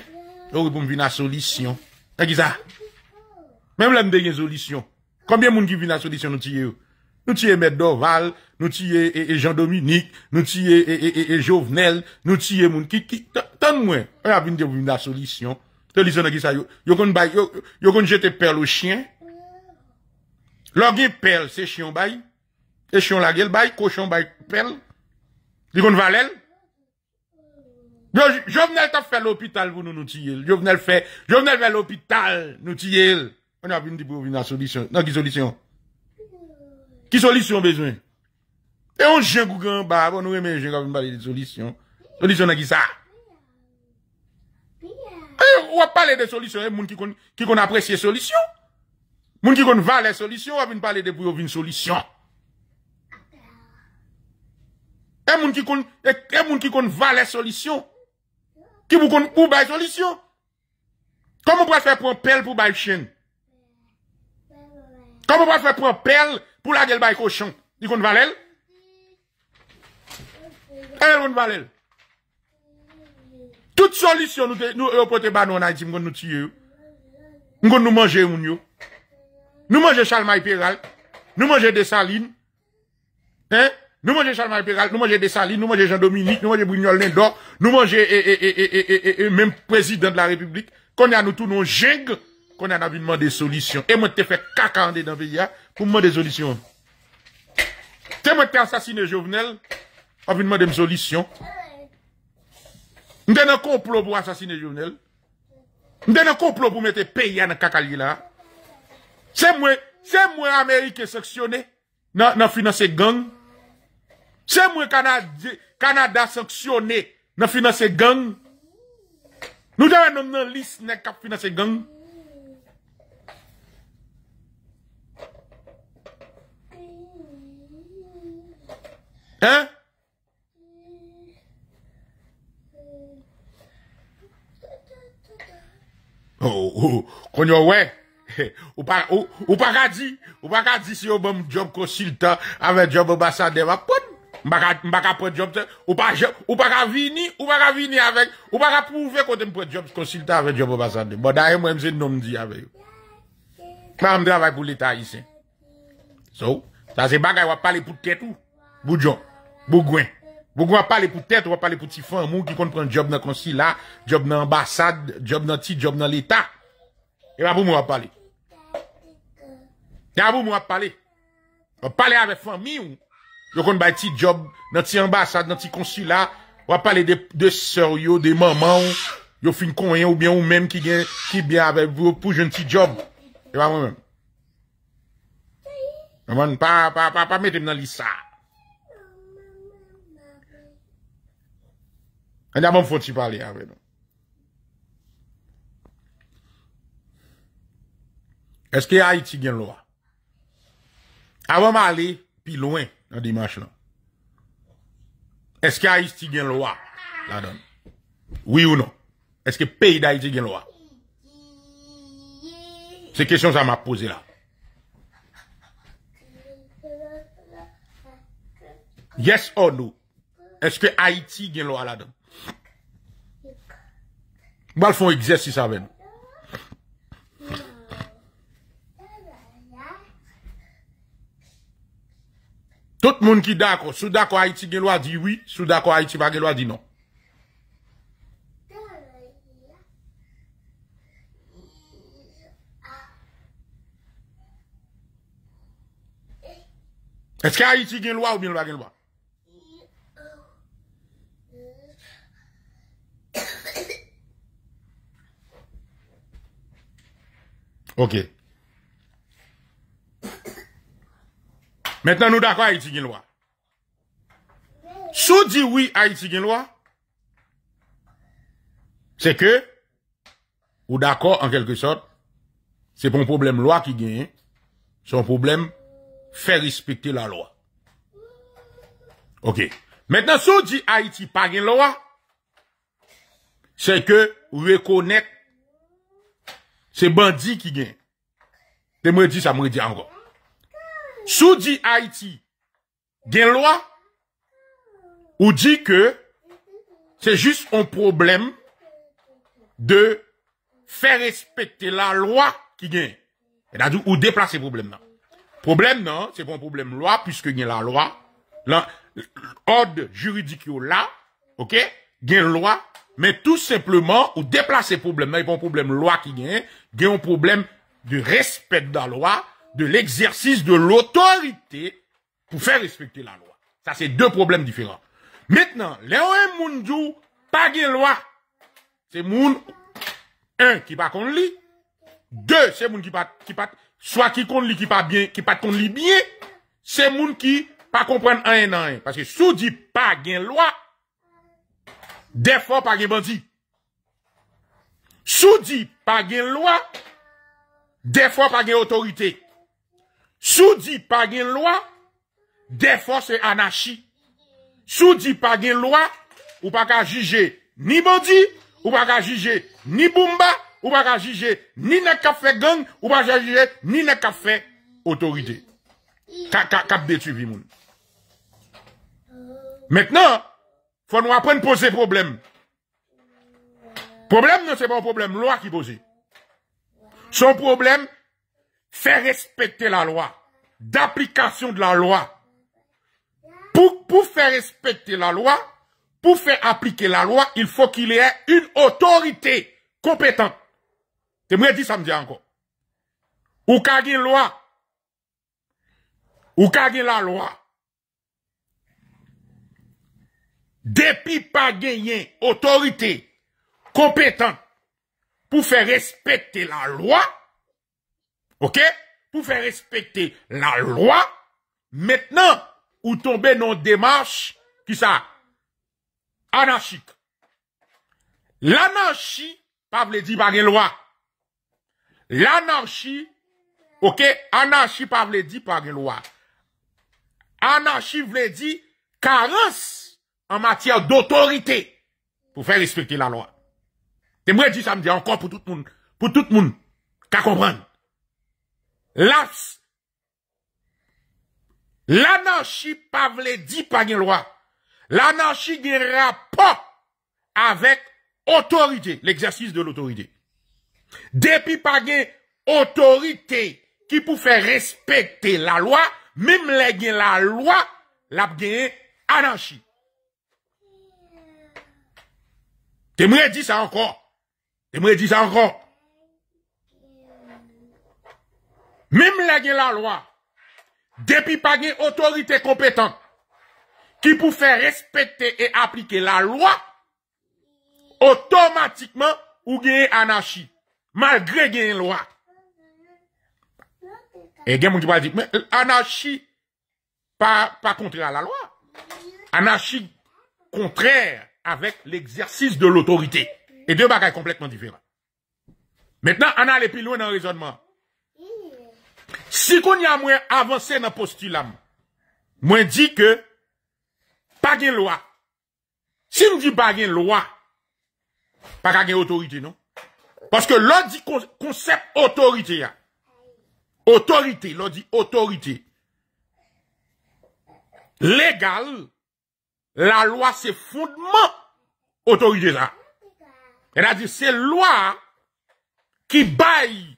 Yon ou yon boum vina solisyon. Tè gisa? Mèm lèm dè yon solisyon. Kambien moun ki vina solisyon nou tiye yo? Nou tiye Meddoval, nou tiye e, e Jean-Dominique, nou tiye e, Jovenel, nou tiye moun ki, ki, ton mwen. Yon ou yon dè vina solisyon. Tè lison nou gisa yo? Yon kon jete perl ou chien. Lò gè perl, se chion bayi? E chion la gel bayi? Kochon bayi perl? Di kon val el? Yo vnel ta fè l'hôpital voun nou nou tiyel. Yo vnel fè, yo vnel vè l'hôpital nou tiyel. On yon avin di pou yon vina solisyon. Nan ki solisyon? Ki solisyon bezwen? E yon jengouk an ba, bon nou eme jengouk avin bale di solisyon. Solisyon nan ki sa? E wap pale de solisyon, eh, e eh, moun ki kon apresye solisyon. Moun ki kon vale solisyon, wap vin pale de pou yon vina solisyon. E eh, moun ki kon, e moun ki kon vale solisyon. Ki pou kon ou bay solisyon. Kamo pou aswe pou an pel pou bay chen? Kamo pou aswe pou an pel pou la gel bay koshan? Di kon valel? Evel kon valel? Tout solisyon nou e o pote ba nou anay ti mkon nou tiyou. Mkon nou manje yon yo. Nou manje chalma yi peyral. Nou manje de salin. E? E? Nou manjè Jean-Marie Péral, nou manjè Desalines, nou manjè Jean-Dominique, nou manjè Brignol, nan d'or, nou manjè ee ee ee ee ee ee, menm prezident la republik, konye anou tou non jeng konye an avine man de solisyon. E mwen te fè kaka ande nan VIA pou mwane solisyon. Te mwen te asasine jovenel avine man dem solisyon. Nden nan konplo pou asasine jovenel. Nden nan konplo pou mwen te peye ane kaka li la. Se mwen, se mwen Amerike seksyone nan finanse gang. Sè mwen kanada saksyonè nan finanse gang? Nou dè mwen nan lis nan kap finanse gang? Hein? Kon yo wè? Ou pa ka di? Ou pa ka di si yo bom job konsilta avè job basande wapon? M baka pre job se, ou pa job, ou pa ka vini, ou pa ka vini avek, ou pa ka pouve kote m pre job, konsil ta avek job obasade. Bo da emwe mse nom di avek yo. M baka m dravay pou leta isen. So, sa se bagay wap pale pou tete ou, boujon, bougwen. Bougwen wap pale pou tete, wap pale pou ti fan, moun ki kont pren job nan konsil la, job nan ambasade, job nan ti, job nan leta. E wap pou m wap pale. E wap pou m wap pale. Wap pale avek fan mi ou. Yo kon bay ti job nan ti ambasad, nan ti konsila Wa pale de soryo, de maman Yo fin konyen ou bien ou men Ki bien ave pou jen ti job E pa mwen E pa mwen Pa metem nan li sa E di abon fwoti pale ave Eske a iti gen lwa Avon male pi loin Est-ce que Haïti une loi la donne? Oui ou non? Est-ce que le pays d'Haïti une loi? C'est question que ça m'a posé là. Yes or no? Est-ce que Haïti une loi la donne? Je vais faire un exercice avec nous. Sout moun ki dako, sou dako a iti gen lwa di oui, sou dako a iti bagelwa di non. Eske a iti gen lwa ou mi lwa gen lwa? Ok. Ok. Maintenant, nous d'accord, Haïti une loi. Sous dit oui, Haïti une loi, c'est que, ou d'accord, en quelque sorte, c'est pas un problème loi qui gagne, c'est un problème faire respecter la loi. Ok. Maintenant, si on dit Haïti pas une loi, c'est que reconnaître, c'est bandit qui gagne. Te ça, me dit encore. Sou di Haiti gen lwa, ou di ke se jist on problem de fe respete la lwa ki gen. Ou deplase problem nan. Problem nan, se pon problem lwa, puisque gen la lwa. Lan, od juridikyo la, ok, gen lwa. Men tout simplement, ou deplase problem nan, e pon problem lwa ki gen, gen on problem de respete la lwa. de l'exercice de l'autorité pour faire respecter la loi. Ça, c'est deux problèmes différents. Maintenant, Léon et Moundjou, pas de loi. C'est Moun, un, qui pas qu'on lit. Deux, c'est Moun qui pas, qui pas, soit qui qu'on lit, qui pas bien, qui pas qu'on lit bien. C'est Moun qui pas comprendre un un. Parce que sous dit pas de loi, des fois pas de bandit. Sous dit pas de loi, des fois pas autorité. Soudi di une loi, défense et anarchie. Soudi di pa gen loi, e ou pa ka juger. ni bandi, ou pas ka juger. ni bomba, ou pa ka juger ni ne café gang, ou pa ka juger ni ne café autorité. autorité. Ka ka ka détruire moun. Maintenant, faut nous apprendre poser problème. Problème non c'est pas un problème loi qui pose. Son problème Faire respecter la loi, d'application de la loi. Pour, pour faire respecter la loi, pour faire appliquer la loi, il faut qu'il y ait une autorité compétente. ça me dis dit encore. Ou ka la loi. Ou ka la loi. Depuis pas gagner autorité compétente pour faire respecter la loi, Ok, pou fè respekte la lwa, metnen ou tombe non demarche ki sa anarchik. L'anarchi pa vle di bagye lwa. L'anarchi, ok, anarchi pa vle di bagye lwa. Anarchi vle di karens an matyè d'otorite pou fè respekte la lwa. Te mwen di sa mdi ankon pou tout moun, pou tout moun, kakompranm. L'ananshi pa vle di pa gen lwa. L'ananshi gen rapa avèk otorite, l'exersis de l'otorite. Depi pa gen otorite ki pou fè respekte la lwa, mim lè gen la lwa l'ap gen ananshi. Te mre di sa ankon. Te mre di sa ankon. Mim la gen la lwa, depi pa gen otorite kompetant, ki pou fè respecte e aplike la lwa, otomatikman ou gen anashi, malgre gen lwa. E gen moun jibal dik, anashi pa kontre a la lwa. Anashi kontre avèk l'eksersis de l'otorite. E dè bagay komplekman diferent. Mètnen, anale pi lwen nan rezonman. Si kon yon mwen avanse nan postulam, mwen di ke pa gen lwa. Si mwen di pa gen lwa, pa ka gen otorite, non? Paske lò di konsept otorite ya. Otorite, lò di otorite. Legal, la lwa se fondman otorite ya. En a di se lwa ki bayi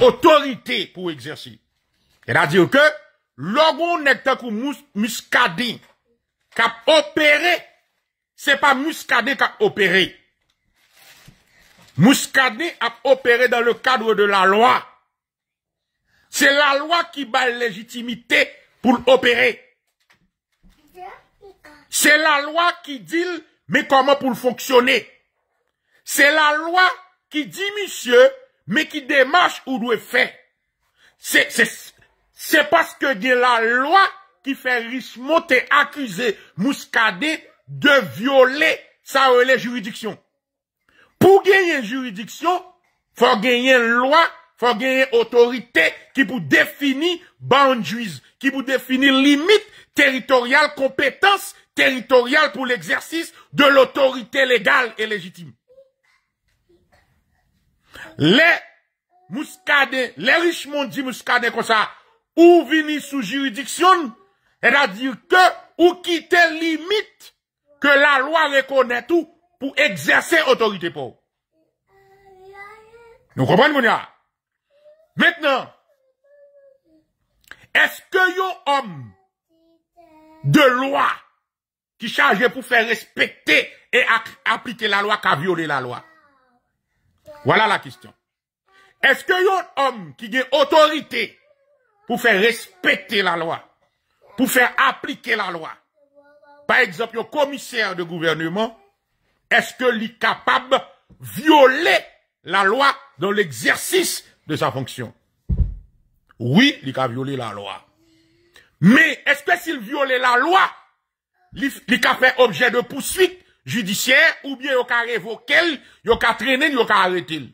autorité pour exercer. C'est-à-dire que, l'on n'est pas muscadin, qui a opéré, c'est pas muscadin qui a opéré. Muscadin a opéré dans le cadre de la loi. C'est la loi qui bat légitimité pour opérer. C'est la loi qui dit, mais comment pour fonctionner. C'est la loi qui dit, monsieur, Mè ki demache ou dwe fè. Se paske gen la loi ki fè richemote akize mouskade de viole sa ou le juridiksyon. Pou genyen juridiksyon, fò genyen lwa, fò genyen otorite ki pou defini banjouise. Ki pou defini limit teritorial, kompetans teritorial pou l'exersis de l'otorite legal e legitime. Le mouskade, le richemonde di mouskade kon sa, ou vini sou juridiksyon, e da dir ke ou ki te limit ke la loa rekone tou pou egzerse otorite pou. Nou kompany moun ya? Metnen, eske yo om de loa ki chaje pou fe respekte e aplite la loa ka viole la loa? Voilà la question. Est-ce qu'il y a un homme qui a autorité pour faire respecter la loi, pour faire appliquer la loi? Par exemple, un commissaire de gouvernement, est-ce qu'il est capable de violer la loi dans l'exercice de sa fonction? Oui, il a violé la loi. Mais est-ce que s'il violait la loi, il a fait objet de poursuite Judisyen oubyen yo ka revokel Yo ka trenen, yo ka avetil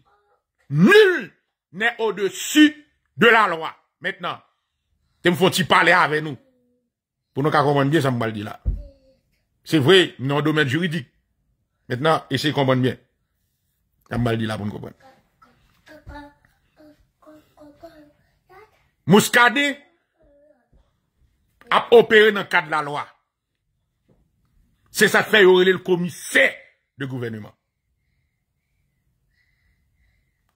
Nul Nè o de su de la loa Mètnen Te mfoti pale a ave nou Pou nou ka kompon bie sa mbaldi la Se vre, nou domen juridik Mètnen, ese kompon bie Sa mbaldi la pou nou kompon Mouskade A opere nan kad la loa se sa fè yore lè l komisè de gouvernement.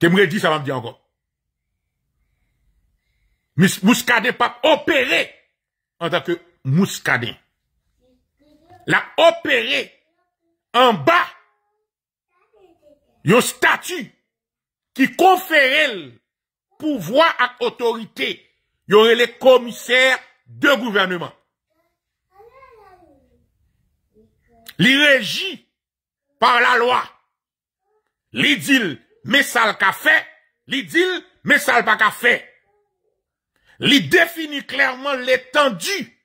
Te mwè di, sa mwè di ankon. Mouskade pa opere an tanke Mouskade. La opere an ba yon statu ki kon fè rel pouvoi ak otorite yore lè komisè de gouvernement. Il par la loi. Li mais ça le café. fait, li mais ça le pas qu'a fait. définit clairement l'étendue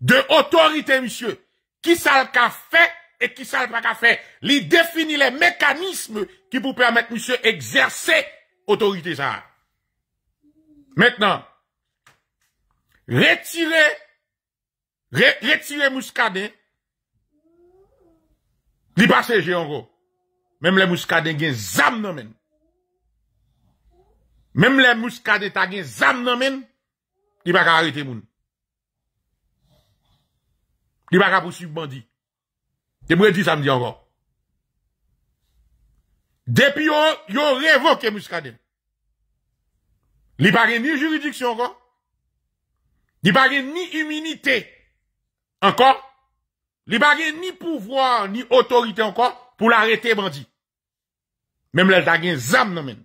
de autorité, monsieur. Qui ça le café et qui ça le pas qu'a fait. définit les mécanismes qui vous permettent, monsieur, exercer autorité Maintenant, retirer, retirer Muscadet, Li pa seje ango. Mem le mouskade gen zam nan men. Mem le mouskade ta gen zam nan men. Li pa ka arete moun. Li pa ka pwosib bandi. Te mwedi samdi ango. Depi yo, yo revoke mouskade. Li pa gen ni juridiksy ango. Li pa gen ni iminite. Anko. Li pas ni pouvoir, ni autorité encore pour l'arrêter bandit. Même l'el t'a zam non men.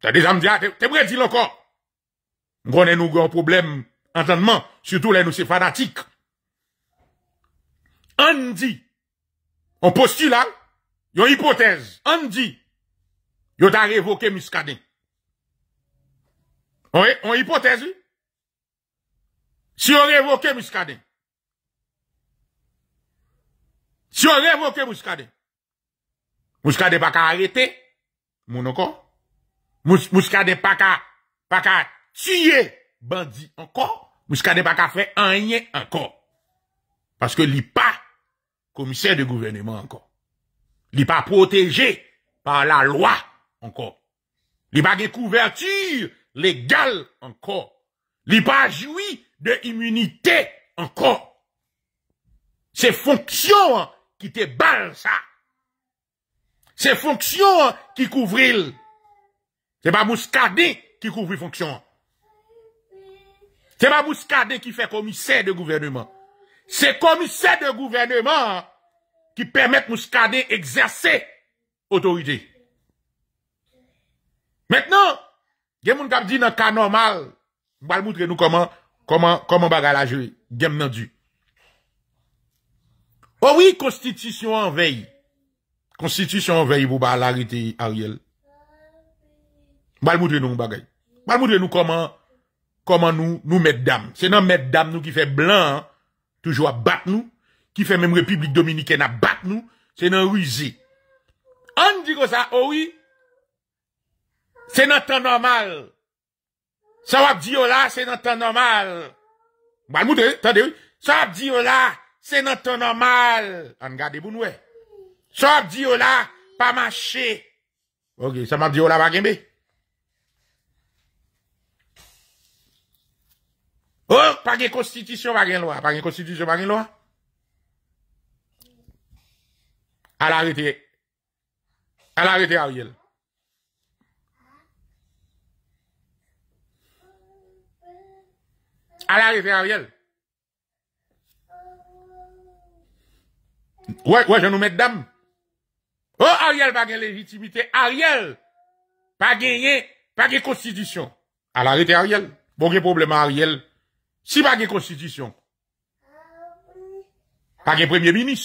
T'as des âmes t'es prêt dire encore. Nous nous un problème, entendement, surtout les nous c'est fanatiques. On dit, on postule là, une hypothèse, on dit, yon t'a révoqué Muscadet. On, on hypothèse, oui? Si yon revoke mouskade. Si yon revoke mouskade. Mouskade pa ka arete. Moun ankon. Mouskade pa ka tye bandi ankon. Mouskade pa ka fe anyen ankon. Paske li pa komise de gouvenement ankon. Li pa proteje pa la lwa ankon. Li pa ge kouvertu legal ankon. Li pa joui ankon. de immunité encore. C'est fonction hein, qui te balle ça. C'est fonction hein, qui couvre. C'est pas Mouskadi... qui couvre fonction. C'est pas Mouskadi... qui fait commissaire de gouvernement. C'est commissaire de gouvernement hein, qui permet Mouskadi... exercer autorité. Maintenant, il y qui dans le cas normal, je vais montrer nous comment Koman bagay la jwe, gem nan du. Owi, oh konstitusyon an vey. Konstitusyon an vey pou ba la rite a riel. Balmoudre nou m bagay. Balmoudre nou koman nou met dam. Se nan met dam nou ki fe blan, toujwa bat nou, ki fe menm republik dominiken a bat nou, se nan rize. An di goza owi, se nan tan normal. Sa wap diyo la, se nan tan normal. Bal moutè, tade wè. Sa wap diyo la, se nan tan normal. An gade bun wè. E. Sa wap diyo la, pa manche. Ok, sa wap diyo la bagen bè. Ou, oh, pa gen konstitisyon bagen lwa. Pa gen konstitisyon bagen lwa. Al arite. Al arite a ou yel. A la rete Ariel. Ouè, ouè, jenou met dam. Ouè Ariel, pa gen legitimite. Ariel, pa gen ye, pa gen konstitisyon. A la rete Ariel, bon gen probleme Ariel. Si pa gen konstitisyon. Pa gen premye minis.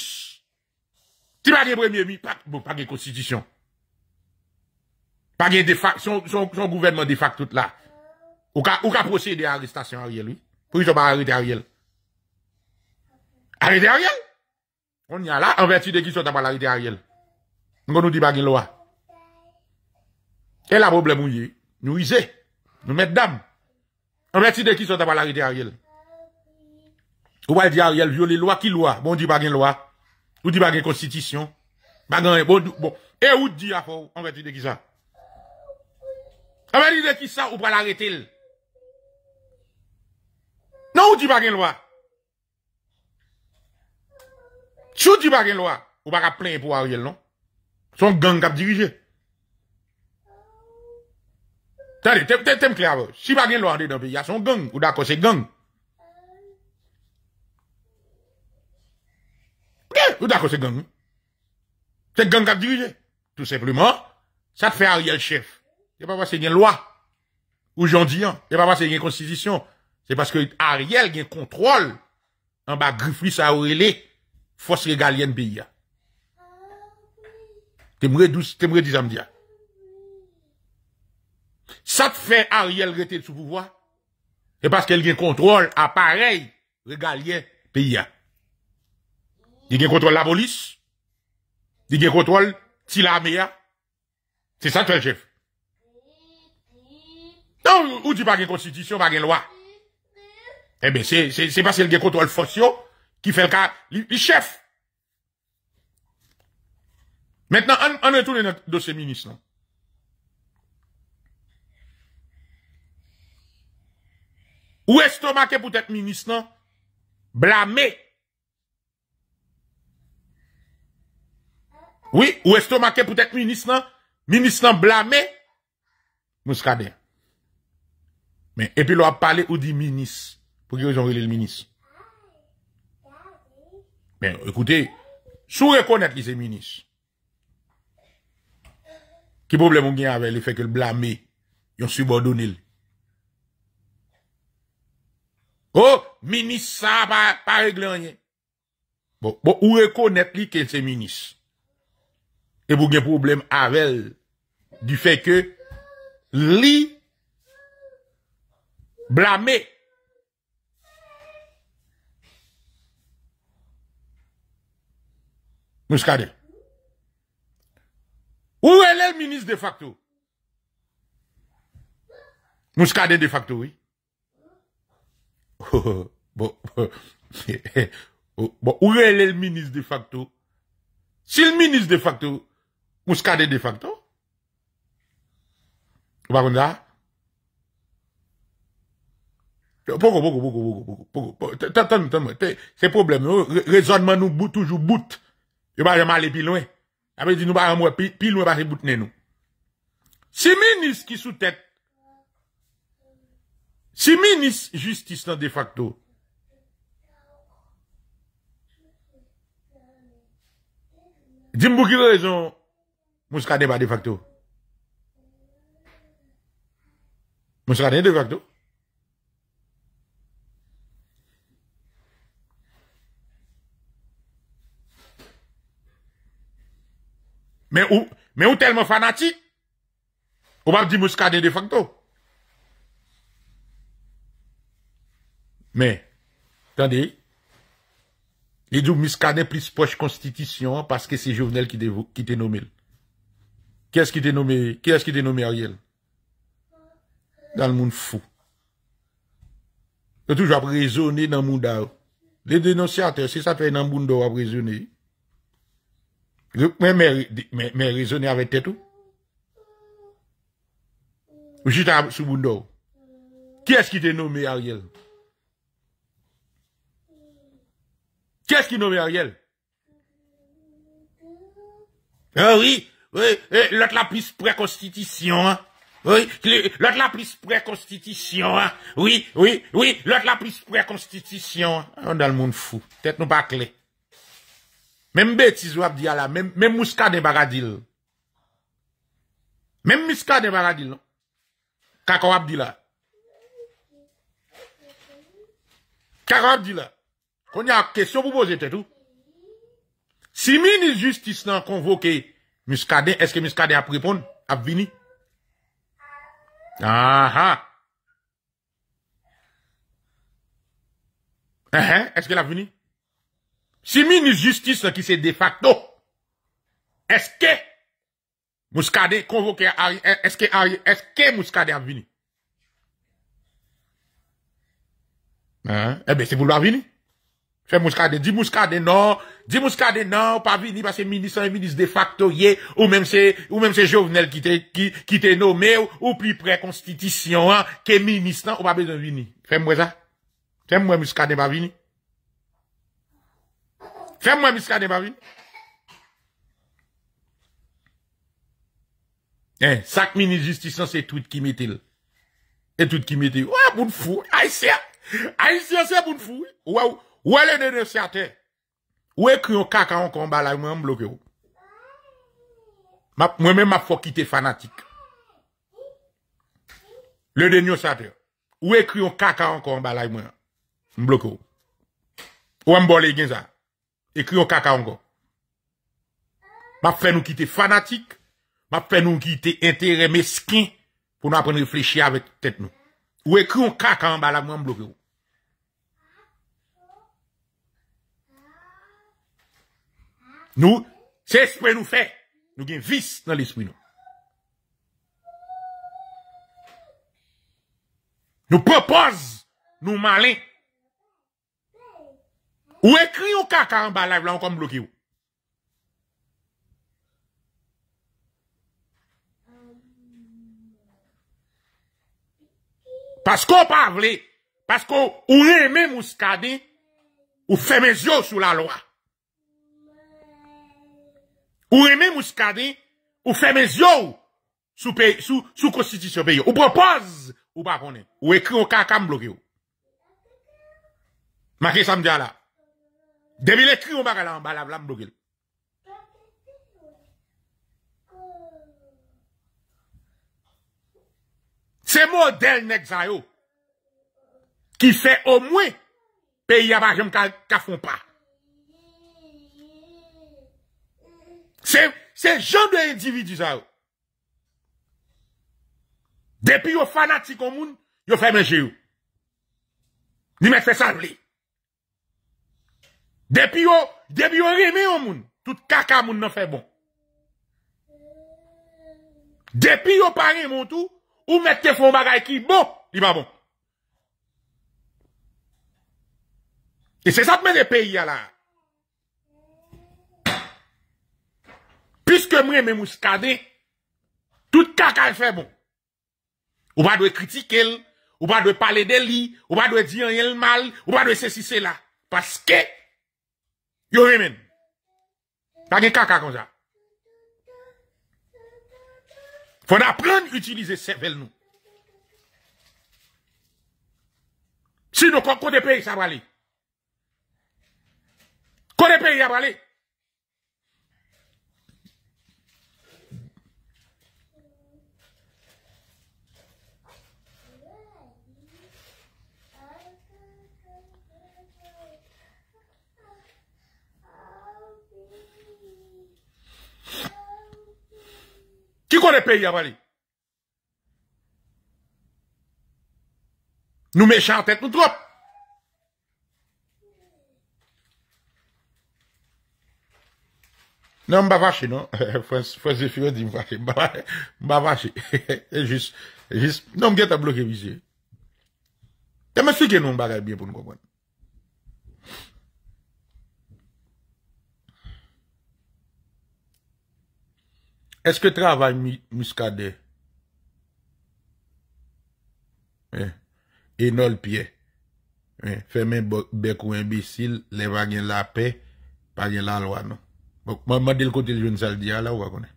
Si pa gen premye minis, pa gen konstitisyon. Pa gen defak, son gouvenman defak tout la. Ou ka posey de anrestasyon Ariel, oui. Pour qu'ils pas arrêter Ariel. Ariel? On y a là, en vertu de qui sont pas l'arrêter Ariel. On nous dit pas qu'il loi. Et la problème où y nous isé, nous mettons dame. En vertu de qui sont pas à Ariel. Ou pas dire Ariel violer loi, qui loi? Bon, on dit pas qu'il loi. Ou dit pas qu'il constitution. bon, bon. Et où dit à fort, en vertu de qui ça? En vertu de qui ça, ou pas l'arrêter Chou di loi. pas di bagen loi. Ou pas plein pour Ariel, non? Son gang qui a dirigé. dit, t'es, t'es clair, Si pas loi loi dans le pays, y a son gang. Ou d'accord, c'est gang. Ou d'accord, c'est gang. C'est gang qui a dirigé. Tout simplement, ça te fait Ariel chef. Et pas parce qu'il y une loi. Ou j'en dis, un. Et pas parce qu'il une constitution. Se paske Ariel gen kontrol an ba griflis a orele fos regalyen beya. Temre dizam dia. Sa te fe Ariel rete sou pouvoi se paske el gen kontrol aparey regalyen beya. Di gen kontrol la bolis, di gen kontrol ti la ame ya, se sa te fe l chef. Non, ou di pa gen konstitisyon, pa gen loa. Eh bien, c'est parce qu'il y a contrôle fonction qui fait le cas, le chef. Maintenant, on, on retourne notre dossier ministre. Non? Ou ce que peut-être ministre, non? Blâmé. Oui, ou tu est pour être ministre, Ministre, non, blâmé. Mouskade. Mais, et puis, l'on a parlé ou dit ministre. Pou ki rizon rile l minis? Ben, ekoute, sou rekonet li se minis? Ki problem ou gen avèl li fèk l blame, yon subordonil? Oh, minis sa pa règle anye. Bon, bon, ou rekonet li ke l se minis? E pou gen problem avèl di fèk l li blame li Mouskade. Où est le ministre de facto? Mouskade de facto, oui. bon, bon, où est le ministre de facto? Si le ministre de facto, Mouskade de facto? Vous comprenez ça? Poko, poko, c'est le problème. poko. Tantane, toujours bout. Yo ba jama ale pi lwen. Ape di nou ba yon mwen pi lwen ba se boutnen nou. Se menis ki sou tet. Se menis justis lan de facto. Dime bou ki lè zon mous ka den ba de facto. Mous ka den de facto. Mais où, mais tellement fanatique? On va dire Muscadet de facto. Mais, attendez. les dit Muscadet plus proche constitution parce que c'est Jovenel qui qui t'est nommé. Qui est-ce qui t'est nommé, Ariel? Dans le monde fou. Il toujours raisonner dans le monde. Les dénonciateurs, c'est ça fait dans le monde mais mais avec tes tête ou? Ou juste à moun Qui est-ce qui te nommé Ariel? est-ce qui nommé Ariel? Ah oui, oui, eh, l'autre la plus pré-constitution, hein. Oui, l'autre la plus pré-constitution, hein. Oui, oui, oui, l'autre la plus pré-constitution. Hein. On a le monde fou. Tête nous pas clé. Membe etis wap di ala, mem mouskade bagadil. Mem mouskade bagadil. Non? Kako wap di la. Kako wap di la. Konye a kesyon pou boze te tou. Si mini justis nan konvoke mouskade, eske mouskade ap ripon, ap vini? Aha. Aha, eske la vini? Si minis justis nan ki se de facto, eske mouskade konvoke ari, eske mouskade a vini? Eh be, se voulo a vini? Fem mouskade, di mouskade nan, di mouskade nan, pa vini, ba se minis nan, minis de facto ye, ou menm se jovenel ki te nome ou pli prekonstitisyon ke minis nan, ou pa bezo vini? Fem mou e zan? Fem mou e mouskade pa vini? Fèm wè miska de bavi. Sak mini justisan non, se tout ki metil. E tout ki metil. Ouè, boun fou. A isè. A isè, se boun fou. Ouè, ouè oh. le denyo satè. Ouè kriyon kaka an kon balay mwen mblokyo. Mwen men map fokite fanatik. Le denyo satè. Ouè kriyon kaka an kon balay mwen mblokyo. Ouè mbol e genza. Ouè mbol e genza. Ekri yon kaka an gwa. Mab fe nou ki te fanatik. Mab fe nou ki te entere meskin. Pou nou apren reflechi avet tet nou. Ou ekri yon kaka an bala mwen blokero. Nou, se espri nou fe. Nou gen vis nan l'espri nou. Nou propose nou malin. Ou ekri ou kaka an balay vlan konm bloki ou? Pas kon parle, pas kon ou reme mouskade, ou femez yo sou la loa. Ou reme mouskade, ou femez yo sou konstitusyon peyo. Ou propose ou bakone. Ou ekri ou kaka an bloki ou? Maki samdi ala. Demi letri ou baka la mblokil. Se model net zayo ki se o mwen peyi yabajem ka fon pa. Se joun de individu zayo. Depi yo fanatik ou moun, yo fèmè jè ou. Ni mè fè san vli. Ni mè fè san vli. Depi yo, debi yo reme yo moun, tout kaka moun nan fe bon. Depi yo pare moun tou, ou mette fon bagay ki, bo, li ba bon. E se sapme de peyi ya la. Piske mre me mouskade, tout kaka yon e fe bon. Ou ba dwe kritike el, ou ba dwe pale deli, ou ba dwe diyan el mal, ou ba dwe se sise la. Paske, Yo remen. Pas de caca comme ça. Faut apprendre à utiliser cervelle nous. Sinon, quand des pays, ça va aller. Quand pays, ça va aller. Mwen peyi avali. Nou mechante et nou trop. Nan mba vache nan. Fwese fwese di mba vache. Mba vache. Nan mge ta bloke vize. Te mwensi gen nou mba gaya biye pou mwen kompon. Eske travay mouskade? E eh, nol pye. Eh, Femen bek ou embesil, levan gen la pe, pan gen la lwa nou. Bon, mwen de l kote l joun sal diya la wakone.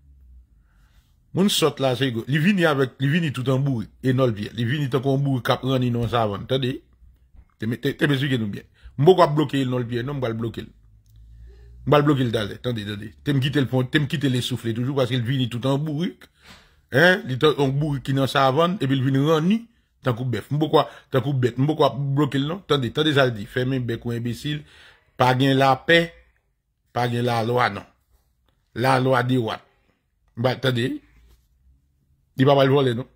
Mwen sot la se go. Li vini tout anboui, e nol pye. Li vini tout anboui kap an ni non savon. Tade, te besu gen nou byen. Mwen mwen blokye l nol pye, nou mwen blokye l. Mbwa l bloke l dalè, tande, tande, te mkite l fond, te mkite l esoufle toujou, paske l vini tout an burik, an burik ki nan savon, epi l vini ran ni, tan kou bef, mbwa kwa, tan kou bet, mbwa kwa bloke l nan, tande, tande, sa l di, femen, beko, embesil, pa gen la pe, pa gen la loa nan, la loa di wap, mbwa, tande, di wap, di wap wale vole nan,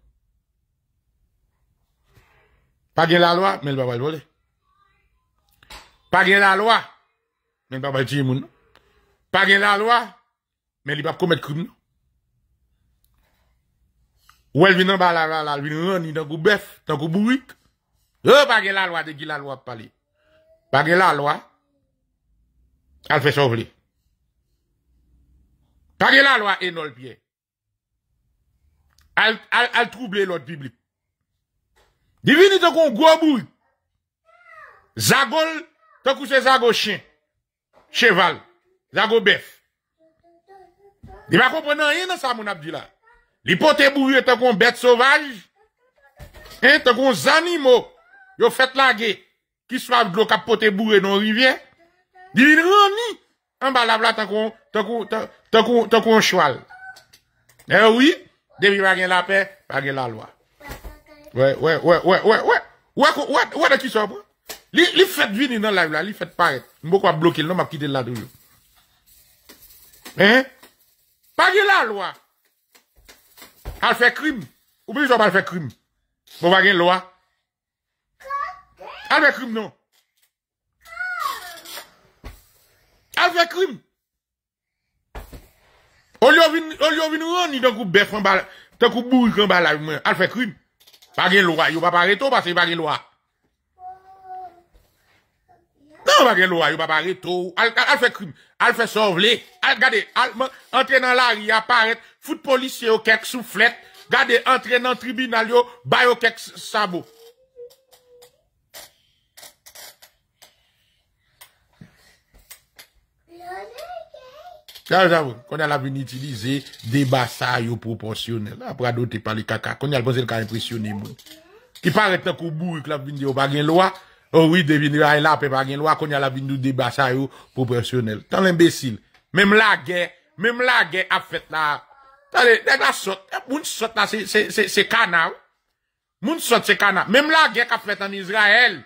pa gen la loa, men wap wale vole, pa gen la loa, men wap wale chie moun nan, Page la lwa, men li pap komet krim nou. Ou el vin nan bala lwa, lal vin nan nan, ni nan kou bef, nan kou bouwik. Ou page la lwa, de gi la lwa pali. Page la lwa, al fe chow vli. Page la lwa, enol piye. Al trouble lout pibli. Divini te kon gwa mouy. Zagol, te kon se zagol chen. Cheval. Zago bef. Di ba kompon nan yon nan sa moun Abdoulaye. Li pote bourre ton kon bete sauvage. Ton kon zanimo. Yo fet lagi. Ki swab gloka pote bourre nan rivye. Di vin roni. An ba labla ton kon. Ton kon chwal. E wii. Demi wagen lape. Wagen lalwa. We we we we we. Ouwe de ki swab. Li fet vin nan labla. Li fet paret. Mbo kwa blokil nan ma pide ladou yo. He? Pa gen la lwa? Al fe krim? Ou pe sou pa al fe krim? Pou pa gen lwa? Al fe krim nou? Al fe krim? Olyo vin ron ni tenkou betran ba la, tenkou burikan ba la, al fe krim? Pa gen lwa? Yo pa pare to pa se pa gen lwa? Nan bagen lwa yo babare to ou, al fe krim, al fe sorvle, al gade, al entren nan lari aparet, foute polisye yo kek souflet, gade, entren nan tribunal yo, bay yo kek sabo. Kwa ni al apeni itilize debasa yo proporsyonel, apra do te pali kaka, kwa ni al ponze lka impressione moun, ki pareten ko bouri klap binde yo bagen lwa. Oh oui, devine là, il a loi, qu'on y a la vie de débat, ça pour personnel. T'as l'imbécile. Même la guerre, même la guerre a fait là. T'as les, t'as la saute, là, c'est, c'est, c'est, c'est canard. Moun c'est canard. Même la guerre qu'a fait en Israël.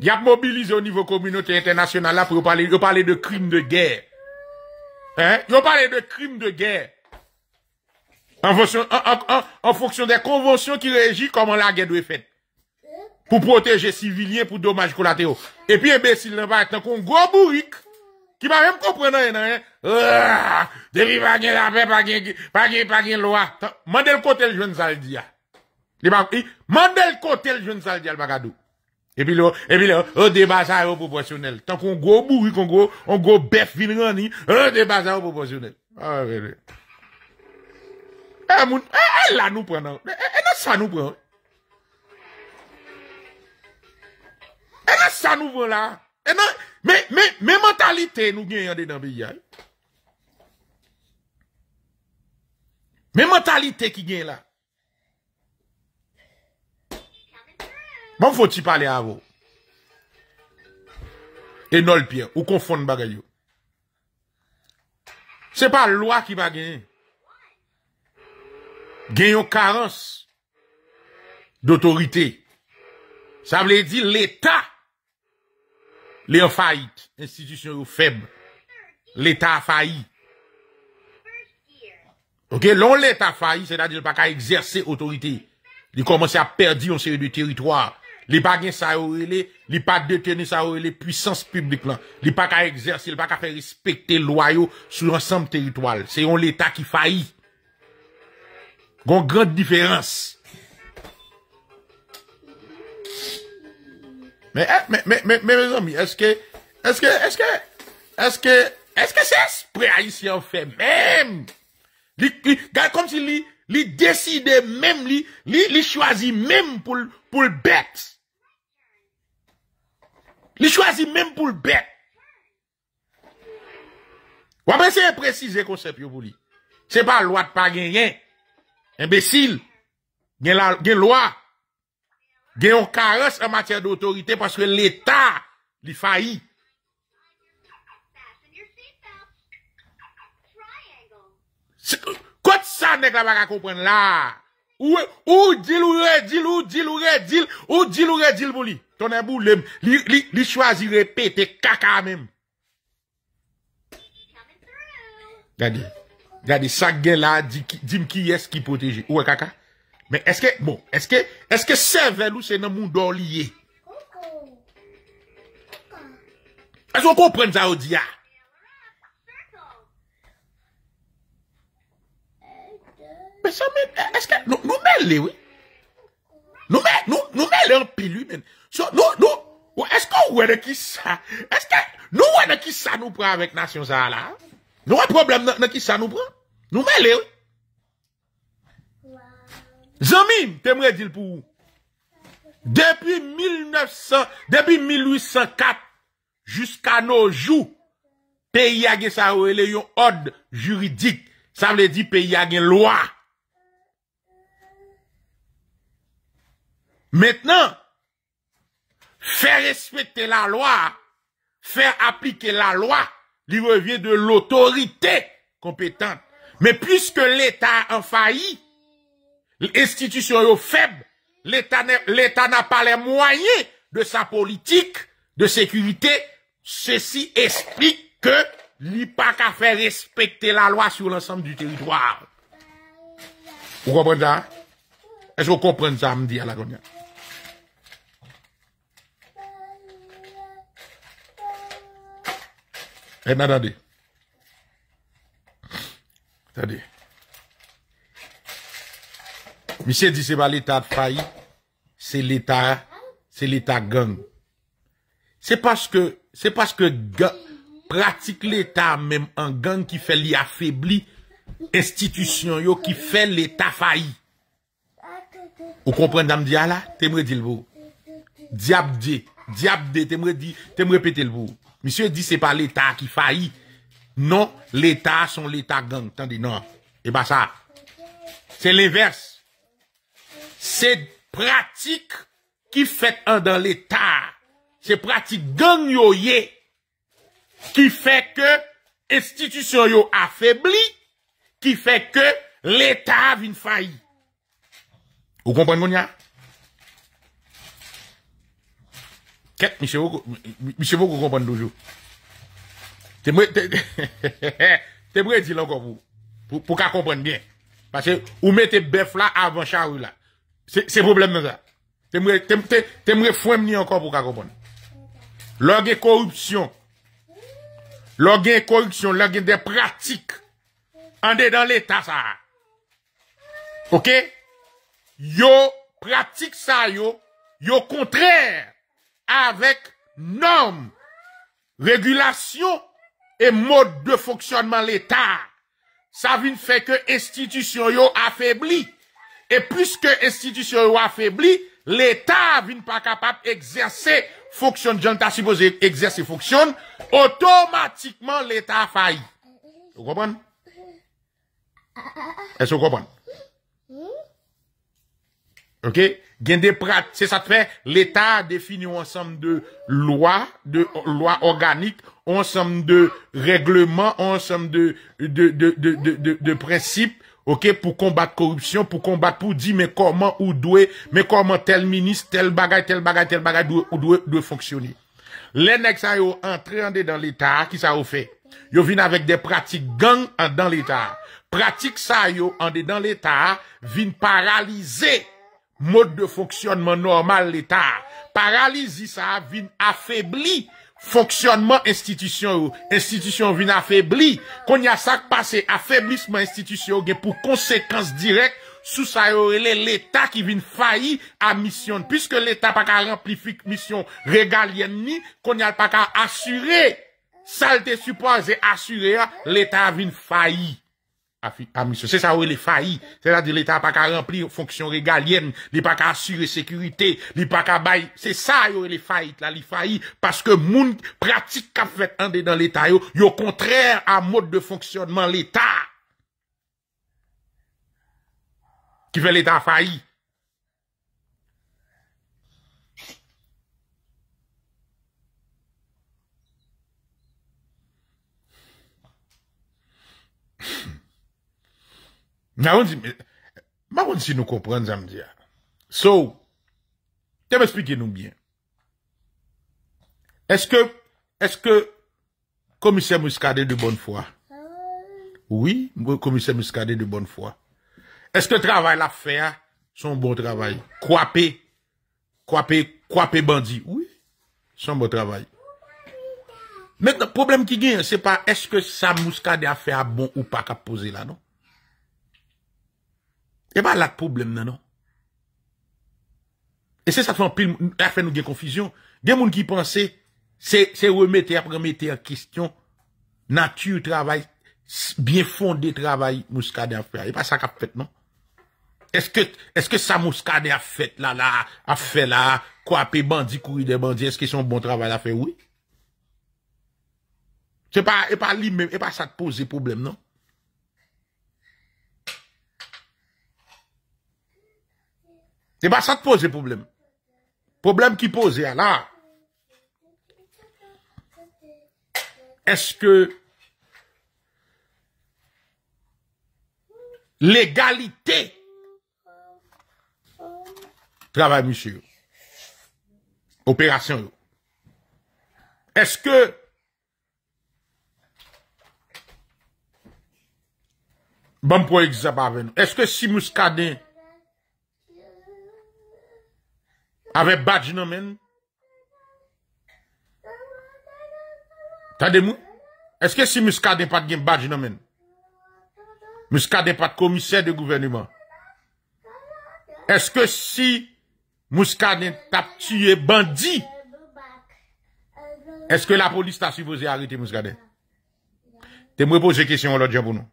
il a mobilisé au niveau communauté internationale là pour parler, de crimes de guerre. Hein? ont parlé de crimes de guerre. En fonction, en, en, en, en fonction des conventions qui régissent comment la guerre doit être faite pour protéger civiliens pour dommages collatéraux. Et puis, imbécile, n'a pas tant qu'on gros bourrique, qui va même comprendre, hein, hein. Ah, Depuis, pas gain la paix, pas gain, pas gain, pas gain loi. Mandel côté le jeune Zaldia. Hein. Mandel côté le jeune Zaldia, le bagadou. Et puis là, et puis là, un débat ça proportionnel. Tant qu'on gros bourri, qu'on gros, on gros bœuf vin rani, un débat ça proportionnel. Ah, ben oui. Eh, moun, eh, eh, là nous prenons. Eh, eh, eh ça nous prenons. Et là, ça nous voit là. mais, mais, mais mentalité, nous gagnons dans le pays. Mais mentalité qui gagne là. Bon, faut-il parler à vous? Et non, le pire, ou confondre Ce C'est pas la loi qui va gagner. Gagnons carence d'autorité. Ça veut dire l'État Li yon fayit, institisyon yon feb, l'Etat fayi. Ok, lon l'Etat fayi, se da di l pa ka ekserse otorite, li komanse a perdi yon seri de teritoar. Li pa gen sa yorele, li pa detene sa yorele pwisans publik lan. Li pa ka ekserse, li pa ka fe respekte loyo sou yon sanm teritoal. Se yon l'Etat ki fayi. Gon grand diferans. Hein, mais, mais, mais, mais, mes amis, est-ce que, est-ce que, est-ce que, est-ce que, est-ce que c'est haïtien fait même? comme si lui, lui même, lui, lui, choisit même pour, pour le bête. Lui choisit même pour le bête. Ou après, c'est préciser concept pour lui. C'est pas loi de pas gagner. Imbécile. Gen la, loi gen yon karesse en matière d'autorité parce que l'État li faillit. Kote ça n'est la à comprendre la. Ou, ou Où ou redil, ou dil ou redil, ou dis ou redil pour Ton Ton bou li, li, li, li chwazi repete kaka mem. Gadi, gadi, ça gen la di, qui est est yes qui Ou Mè eske, mò, eske, eske sevel ou se nan moun do liye? Eske ou kon pren za ou diya? Mè sa men, eske, nou men le wè? Nou men, nou, nou men lè an pilu men. So, nou, nou, ou eske ou wè de ki sa? Eske, nou wè de ki sa nou pran avèk nasyon zan la? Nou wè probleme de ki sa nou pran? Nou men le wè? Zamim, t'aimerais dire pour vous. Depuis 1900, depuis 1804, jusqu'à nos jours, pays a sa un ordre juridique. Ça veut dire pays a loi. Maintenant, faire respecter la loi, faire appliquer la loi, il revient de l'autorité compétente. Mais puisque l'État en failli L'institution est faible. L'État n'a pas les moyens de sa politique de sécurité. Ceci explique que l'IPAC a fait respecter la loi sur l'ensemble du territoire. Vous comprenez ça? Est-ce que vous comprenez ça, me à la gonia. Eh, attendez. Attendez. Mise di se pa l'Etat fayi, se l'Etat, se l'Etat gang. Se paske, se paske pratik l'Etat, menm an gang ki fe li afebli institisyon yo ki fe l'Etat fayi. Ou kompren dam diya la? Te mre di lvo. Diabde, diabde, te mre di, te mre petelvo. Mise di se pa l'Etat ki fayi. Non, l'Etat son l'Etat gang. Tande, non. E ba sa. Se l'inverse. Se pratik ki fet an dan l'Etat, se pratik gen yo ye, ki fet ke istitisyon yo afebli, ki fet ke l'Etat avine fayi. Ou kompren moun ya? Ket, mi se vo kon kompren dojo. Te mwè di lanko pou ka kompren bien. Pase ou mette bef la avan chan ou la. Se probleme zè. Te mre fwem ni ankon pou kakopon. Lò gen korupsyon. Lò gen korupsyon. Lò gen de pratik. Andè dan l'Etat sa. Ok? Yo pratik sa yo. Yo kontrèr. Avèk norm. Regulasyon. Et mode de foksyonman l'Etat. Sa vin fè ke institisyon yo afèbli. Et puisque l'institution est affaiblie, l'État n'est pas capable d'exercer fonction, John t'a supposé exercer fonction, automatiquement l'État faillit. Vous comprenez? Est-ce que vous comprenez? Ok? c'est ça que fait, l'État définit un ensemble de lois, de lois organiques, ensemble de règlements, ensemble de, de principes, OK, pour combattre corruption, pour combattre pour dire mais comment ou doit mais comment tel ministre, tel bagage, tel bagage, tel bagage doit fonctionner. Les nèg ça yo entrer dans l'état qui ça au fait. Yo viennent avec des pratiques gang dans l'état. Pratique ça yo en dans l'état viennent paralyser mode de fonctionnement normal l'état. Paralysie ça vin affaiblir Foksyonman institisyon ou, institisyon vin a febli, kon yal sak pase a feblisman institisyon ou gen pou konsekans direk sou sa yo rele l'Etat ki vin fayi a misyon. Piske l'Etat pa ka remplifik misyon regal yen ni, kon yal pa ka asyre salte supoz e asyre a l'Etat vin fayi. Ah, c'est ça où il est failli. C'est-à-dire l'État pas qu'à remplir fonction régalienne, il pas qu'à assurer sécurité, il pas qu'à C'est ça où il est failli. Là, il failli parce que monde pratique qu'a fait un dans l'État, au contraire à mode de fonctionnement l'État. Qui fait l'État failli mais... on si nous comprenons, dit. So, tu m'expliquer nous bien. Est-ce que, est-ce que, commissaire Muscadé de bonne foi? Oui, commissaire Muscadé de bonne foi. Est-ce que travail à faire, hein? son bon travail? Quapé, quapé, quapé bandit? Oui, son bon travail. le problème qui vient, c'est pas est-ce que ça Muscadé a fait un bon ou pas qu'à poser là, non? E pa lak poublem nan an. E se sa tvan pil, a fè nou gen konfisyon, gen moun ki panse, se remete ap remete an kistyon, natu yon travay, bien fondé travay mouskade a fè, e pa sa kap fèt nan. Eske sa mouskade a fèt la la, a fè la, kwape bandi kouye de bandi, eske son bon travay la fè wè. E pa li mè, e pa sa t'pose poublem nan. E eh ba sa te pose problem. Problem ki pose, ya la. Eske legalite trabay monsi yo. Operasyon yo. Eske ban pou ek zaba ven. Eske si mous kade monsi yo. avè badj nan men, tade mou, eske si mouskade pat gen badj nan men, mouskade pat komise de gouvernement, eske si mouskade tap tue bandi, eske la polis ta sipoze harite mouskade, te mou e pose kesyon lò diyan pou nou,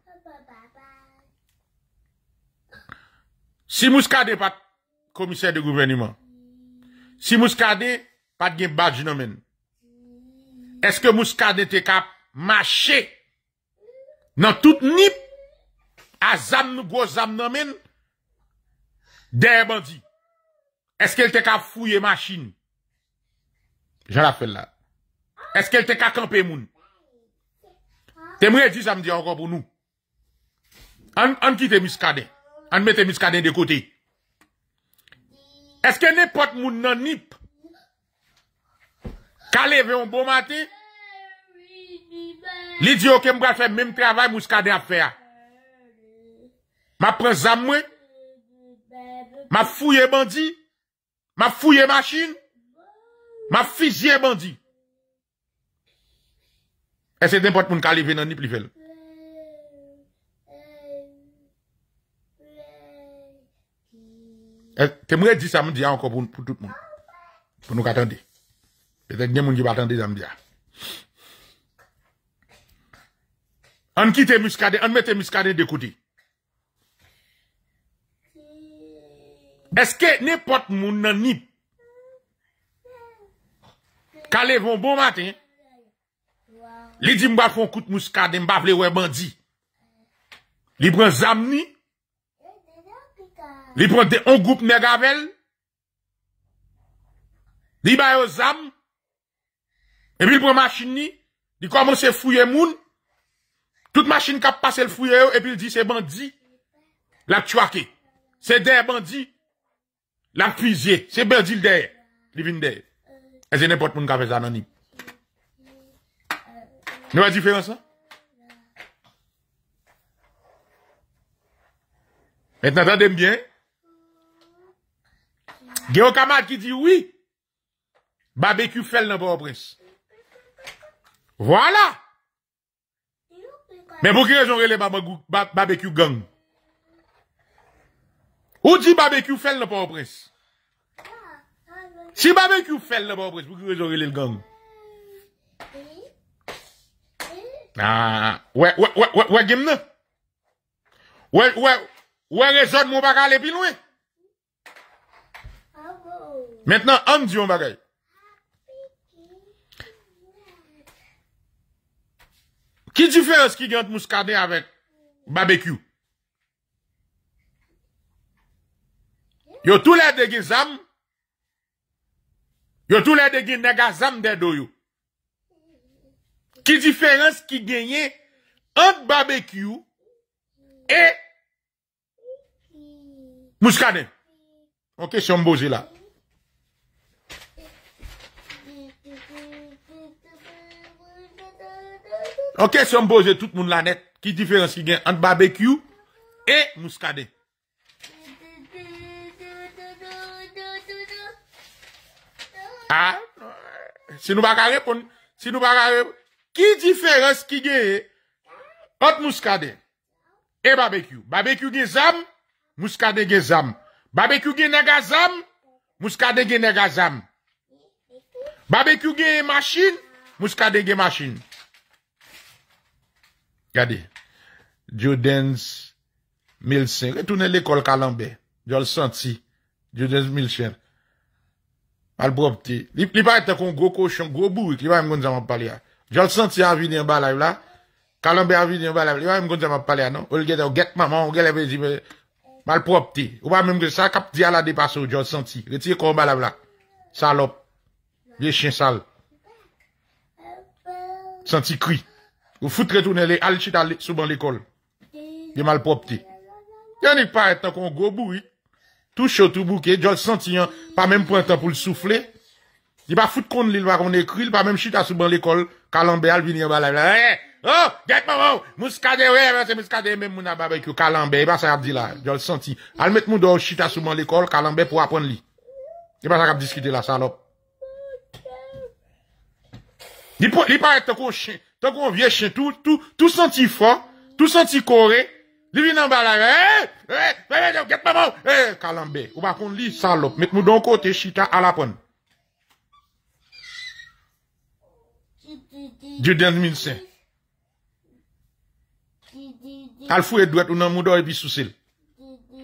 si mouskade pat komise de gouvernement, Si mouskade pat gen badj nan men. Eske mouskade te ka mache nan tout nip a zan nou gwo zan nan men. Dè e bandi. Eske el te ka fouye machin. Jal apel la. Eske el te ka kampe moun. Te mouye di zan di an kon pou nou. An ki te mouskade. An me te mouskade de kote yi. Eske ne pot moun nan nip? Kale ve yon bon mati? Li diyo ke mou gwa fè mèm travay mou skade a fè a? Ma prez a mwen? Ma fouye bandi? Ma fouye maschin? Ma fizye bandi? Ese de pot moun kale ve nan nip li vel? Te mwè di sa mwen di ya anko pou tout mwen. Pou nou katande. Pe te gnen mwen ki batande zan mwen di ya. An ki te muskade, an mwen te muskade dekote. Eske nepot moun nanip. Kale von bon maten. Li di mwa fon koute muskade mbavle we bandi. Li bran zamni. Li pwote de on goup megavel Li bayo zam E pi li pwote machin ni Li komanse fuyye moun Tout machin kap pase l fuyye yo E pi li di se bandi La tchouake Se der bandi La pwize Se berdi l der Li vin der E se nepot moun ka vez anonim Ne wadi fwe yon sa? Et nan dan dem byen Gyo kamat ki di ouwi Babeku fel nan pa opres Wala Men pou ki rezon rele babeku gang Ou di babeku fel nan pa opres Si babeku fel nan pa opres Pou ki rezon rele gang Ouwe ouwe ouwe ouwe Ouwe ouwe ouwe Ouwe ouwe ouwe ouwe Maintenant, on dit un bagage. Quelle différence qui gagne mouscadet avec barbecue? Yo tous les deux y Yo tous les deux des de Quelle Qui différence qui gagne entre barbecue et mouscadet? Ok, je suis là. Ok, se yon boze tout moun lanet, ki diferens ki gen antre barbekyou e mouskade? Si nou baka repon, si nou baka repon, ki diferens ki gen antre mouskade e barbekyou? Barbekyou gen zam, mouskade gen zam. Barbekyou gen nega zam, mouskade gen nega zam. Barbekyou gen yon masin, mouskade gen masin. Gade, Jodens Milsen, retounen l'ekol Kalambe, jol senti Jodens Milsen Malpropte, li pa etan kon Gro koshon, gro bou, ki va yon gonzama palya Jol senti avini yon balay vla Kalambe avini yon balay vla, yon yon gonzama palya Non, ou lgede ou get mamon, ou gede Malpropte, ou pa menm Sa kap diya la depaso, jol senti Reti yon kon balay vla, salop Vie chen sal Senti kri Ou foute retounen li, al chita souban l'ekol. Di man l'popti. Yon ni pa etan kon go boui. Tou chotou bouke, jol senti yon. Pa menm pointan pou l'soufli. Di ba foute kon li lwa kon ekri. Li pa menm chita souban l'ekol. Kalambe al vini yon balay. Oh, hey! Hey! Jek mou mouskade wè, mouskade mèm mou nababekyo. Kalambe, yon sa ap di la. Jol senti. Al met mou do ou chita souban l'ekol. Kalambe pou ap pon li. Yon sa ap diskite la salop. Li pa etan kon chita. Dok wè ou vie chen tout, tout senti fò, tout senti kore. Li vi nan bala, eee, eee, eh, eee, eh, eee, eh, kalambe, ou bakon li salop. Mèt mou don kote chita alapon. Dje den mime sen. Al fou e dwet ou nan mou do e bisousel.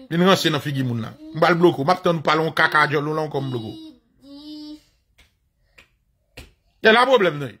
Li nan ransen nan figi moun nan. Mbal bloko, map tan nou palon kaka diol ou lankom bloko. Yè la problem nou e.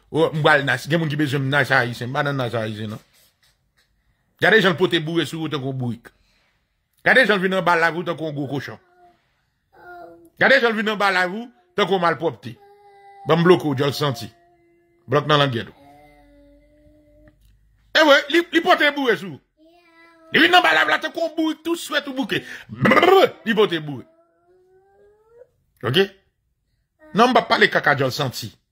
Ou oh, mbal nas, gen moun ki bezem nas a isen, manan nas a isen an. Non? Gade jan pote bouwe sou, te kon bouik. Gade jan vin nan balavou, te kon go koshan. Gade jan vin nan balavou, te kon malpopti. Ban bloko, djol senti. Blok nan langedo. E we, li pote bouwe sou. Li vin nan balavou la, te kon bouik, te kon tout souet ou bouke. Li pote bouwe. Ok? Nan mba pale kaka djol senti.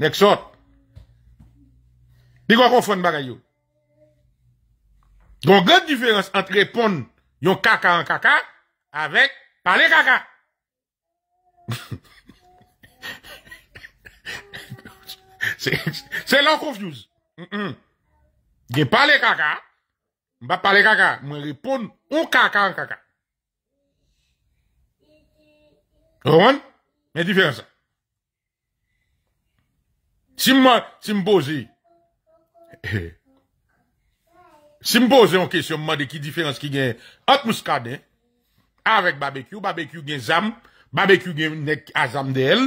Next shot. Di kwa konfon bagay yo. Gon gen diferans ant repon yon kaka an kaka avek pale kaka. Se lan konfuse. Mm pas Gen pale kaka, mba pale kaka, mwen repon yon kaka an kaka. Ron, men diferans si me pose en question, me demande qui différence qui gagne entre muscadet, avec barbecue, barbecue gagne zam, barbecue gagne nek azam d'elle,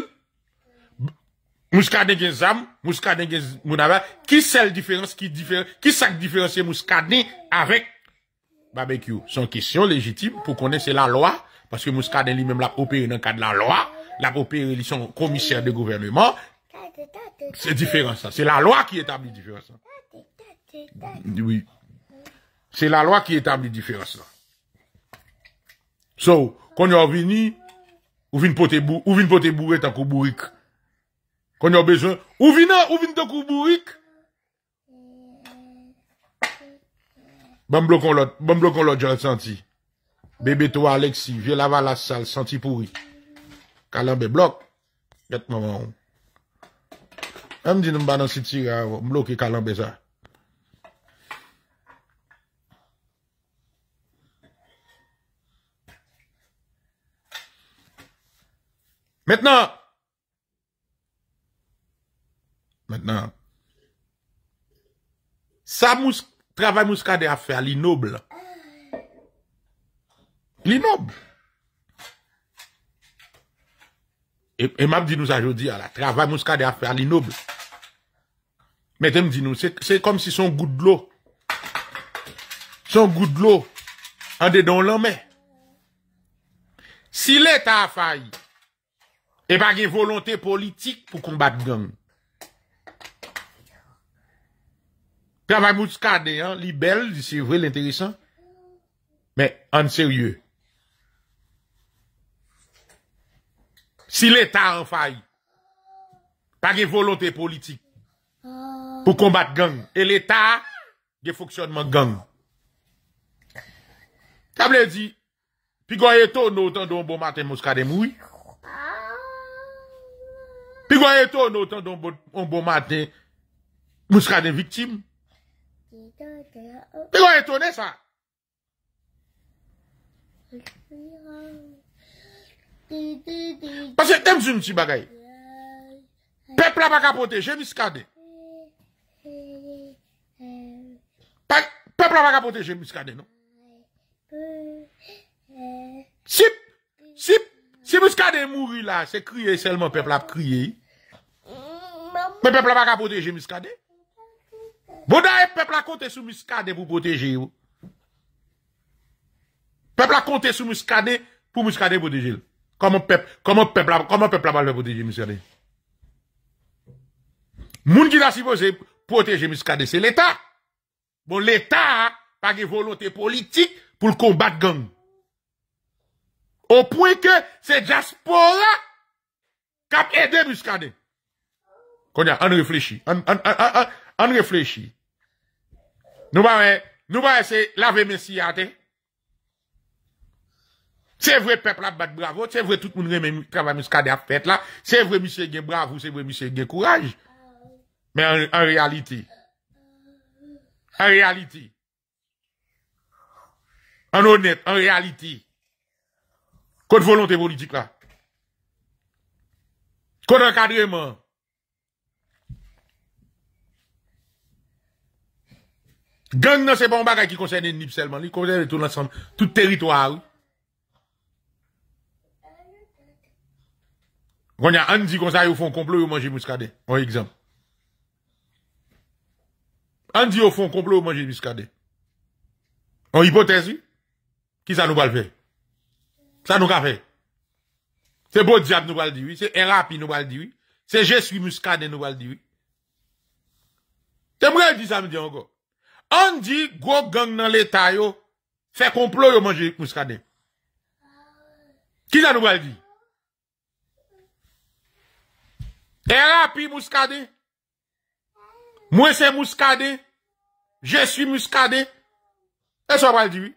Mouskadin gagne zam, Muskade gagne mounava, qui c'est la différence, qui différencie, qui sac différence mouskadin avec barbecue? C'est question légitime pour connaître la loi, parce que mouskadin lui-même l'a opéré dans le cadre de la loi, l'a opéré, ils sont commissaires de gouvernement, Se diferans la. Se la loa ki etabli diferans la. Diwi. Se la loa ki etabli diferans la. So, kon yo avini, ouvin pote bou, ouvin pote bou ve takou bourik. Kon yo bezon, ouvina, ouvin takou bourik. Bam blokon lot, bam blokon lot, jwè senti. Bebe to alexi, jwè lava la sal, senti pouri. Kalan be blok, yet maman oum. Mè mdi nou mba nan siti gwa, mlo ki e kalan beza. Mètè nan. Mètè nan. Sa mous, travè mous kade a fè a li nobl. Li nobl. E, e map di nou sa jodi a la. Travay mouska de afer li nobel. Metem di nou. Se kom si son gout de lo. Son gout de lo. A de don lan me. Si le ta a fay. E bagi volonte politik pou kombat gom. Travay mouska de an. Li bel. Si vre l'interesan. Me an seryeu. Si l'État en faille, pas de volonté politique pour combattre gang, et l'État, de fonctionnement gang. veut dit, puis quand il autant d'un bon matin, mouscade moui. Puis quand il tourne autant de bon matin, mouscade victime. Puis quand ça. Pase mzou msi bagay Pepla baka poteje miskade Pepla baka poteje miskade non Sip Sip Si miskade mouri la se kriye selman pepla ap kriye Pepla baka poteje miskade Bona e pepla konte sou miskade pou poteje Pepla konte sou miskade pou miskade poteje Comment peuple, comment peuple, comment peuple va le protéger, dit que qui l'a supposé protéger Muscadet, c'est l'État. Bon, l'État, pas de volonté politique pour le combattre gang. Au point que c'est diaspora qui a aidé Muscadet. Qu'on on réfléchit, on, on, on, Nous va, nous va essayer de laver Messie Se vwe pep la bat bravo, se vwe tout moun reme travame skade ap pet la, se vwe misye gen bravo, se vwe misye gen kouraj. Men an reality. An reality. An honet, an reality. Kote volante politik la. Kote akadreman. Gang nan se bombaga ki konseynen nipselman, li konseynen tout lansan, tout teritoal. Gonya, an di kon sa yo fon komplo yo manje mouskade. An ekzamp. An di yo fon komplo yo manje mouskade. An hipotezi, ki sa nou bal fe? Sa nou ka fe? Se bo diap nou bal diwi? Se erapi nou bal diwi? Se jeswi mouskade nou bal diwi? Te mwè di sa mi di an go? An di, an di, kon sa yo fon komplo yo manje mouskade. Ki sa nou bal di? E la api mouskade? Mwen se mouskade? Je su mouskade? E so pa diwi?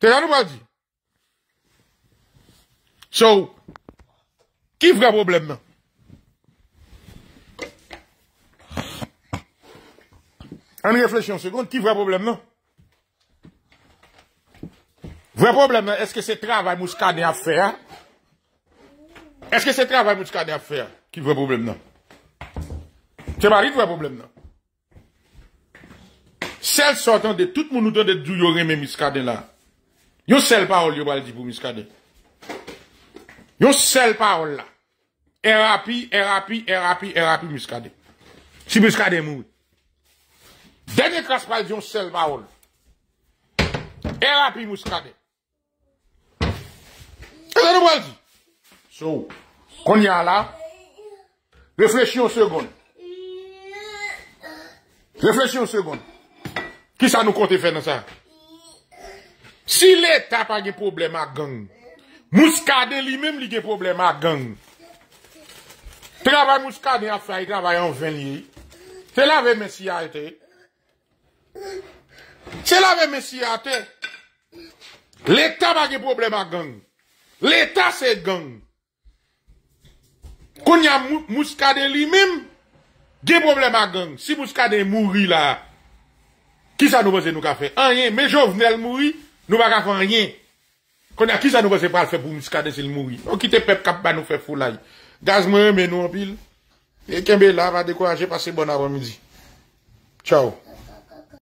Te la nou pa diwi? So, ki vre problem nan? An reflesyon sekonde, ki vre problem nan? Vwè problem nan, eske se travay mouskade a fè? Eske se travay mouskade a fè ki vwè problem nan? Se barit vwè problem nan? Sel sotan de tout mounoutan de djou yon reme mouskade la. Yon sel parol yon bal di pou mouskade. Yon sel parol la. Erapi, erapi, erapi, erapi mouskade. Si mouskade mou. Deni kraspal di yon sel parol. Erapi mouskade. So, kon ya la, refleksyon segon. Refleksyon segon. Ki sa nou konti fè nan sa? Si lè ta pa ge problem a gang, mouskade li mèm li ge problem a gang. Travay mouskade a fay, travay an ven li. Se la ve mè si a te? Se la ve mè si a te? Lè ta pa ge problem a gang. L'Etat se gang. Konya mouskade li mèm. Ge problem a gang. Si mouskade mouri la, ki sa nou vose nou ka fe? An yen, me jo vne al mouri, nou va ka fe an yen. Konya ki sa nou vose pa al fe pou mouskade sil mouri? Ou ki te pep kap pa nou fe fulay? Gaz mwen menou apil. E kembe la, va dekou anje pase bon avon midi. Tchao.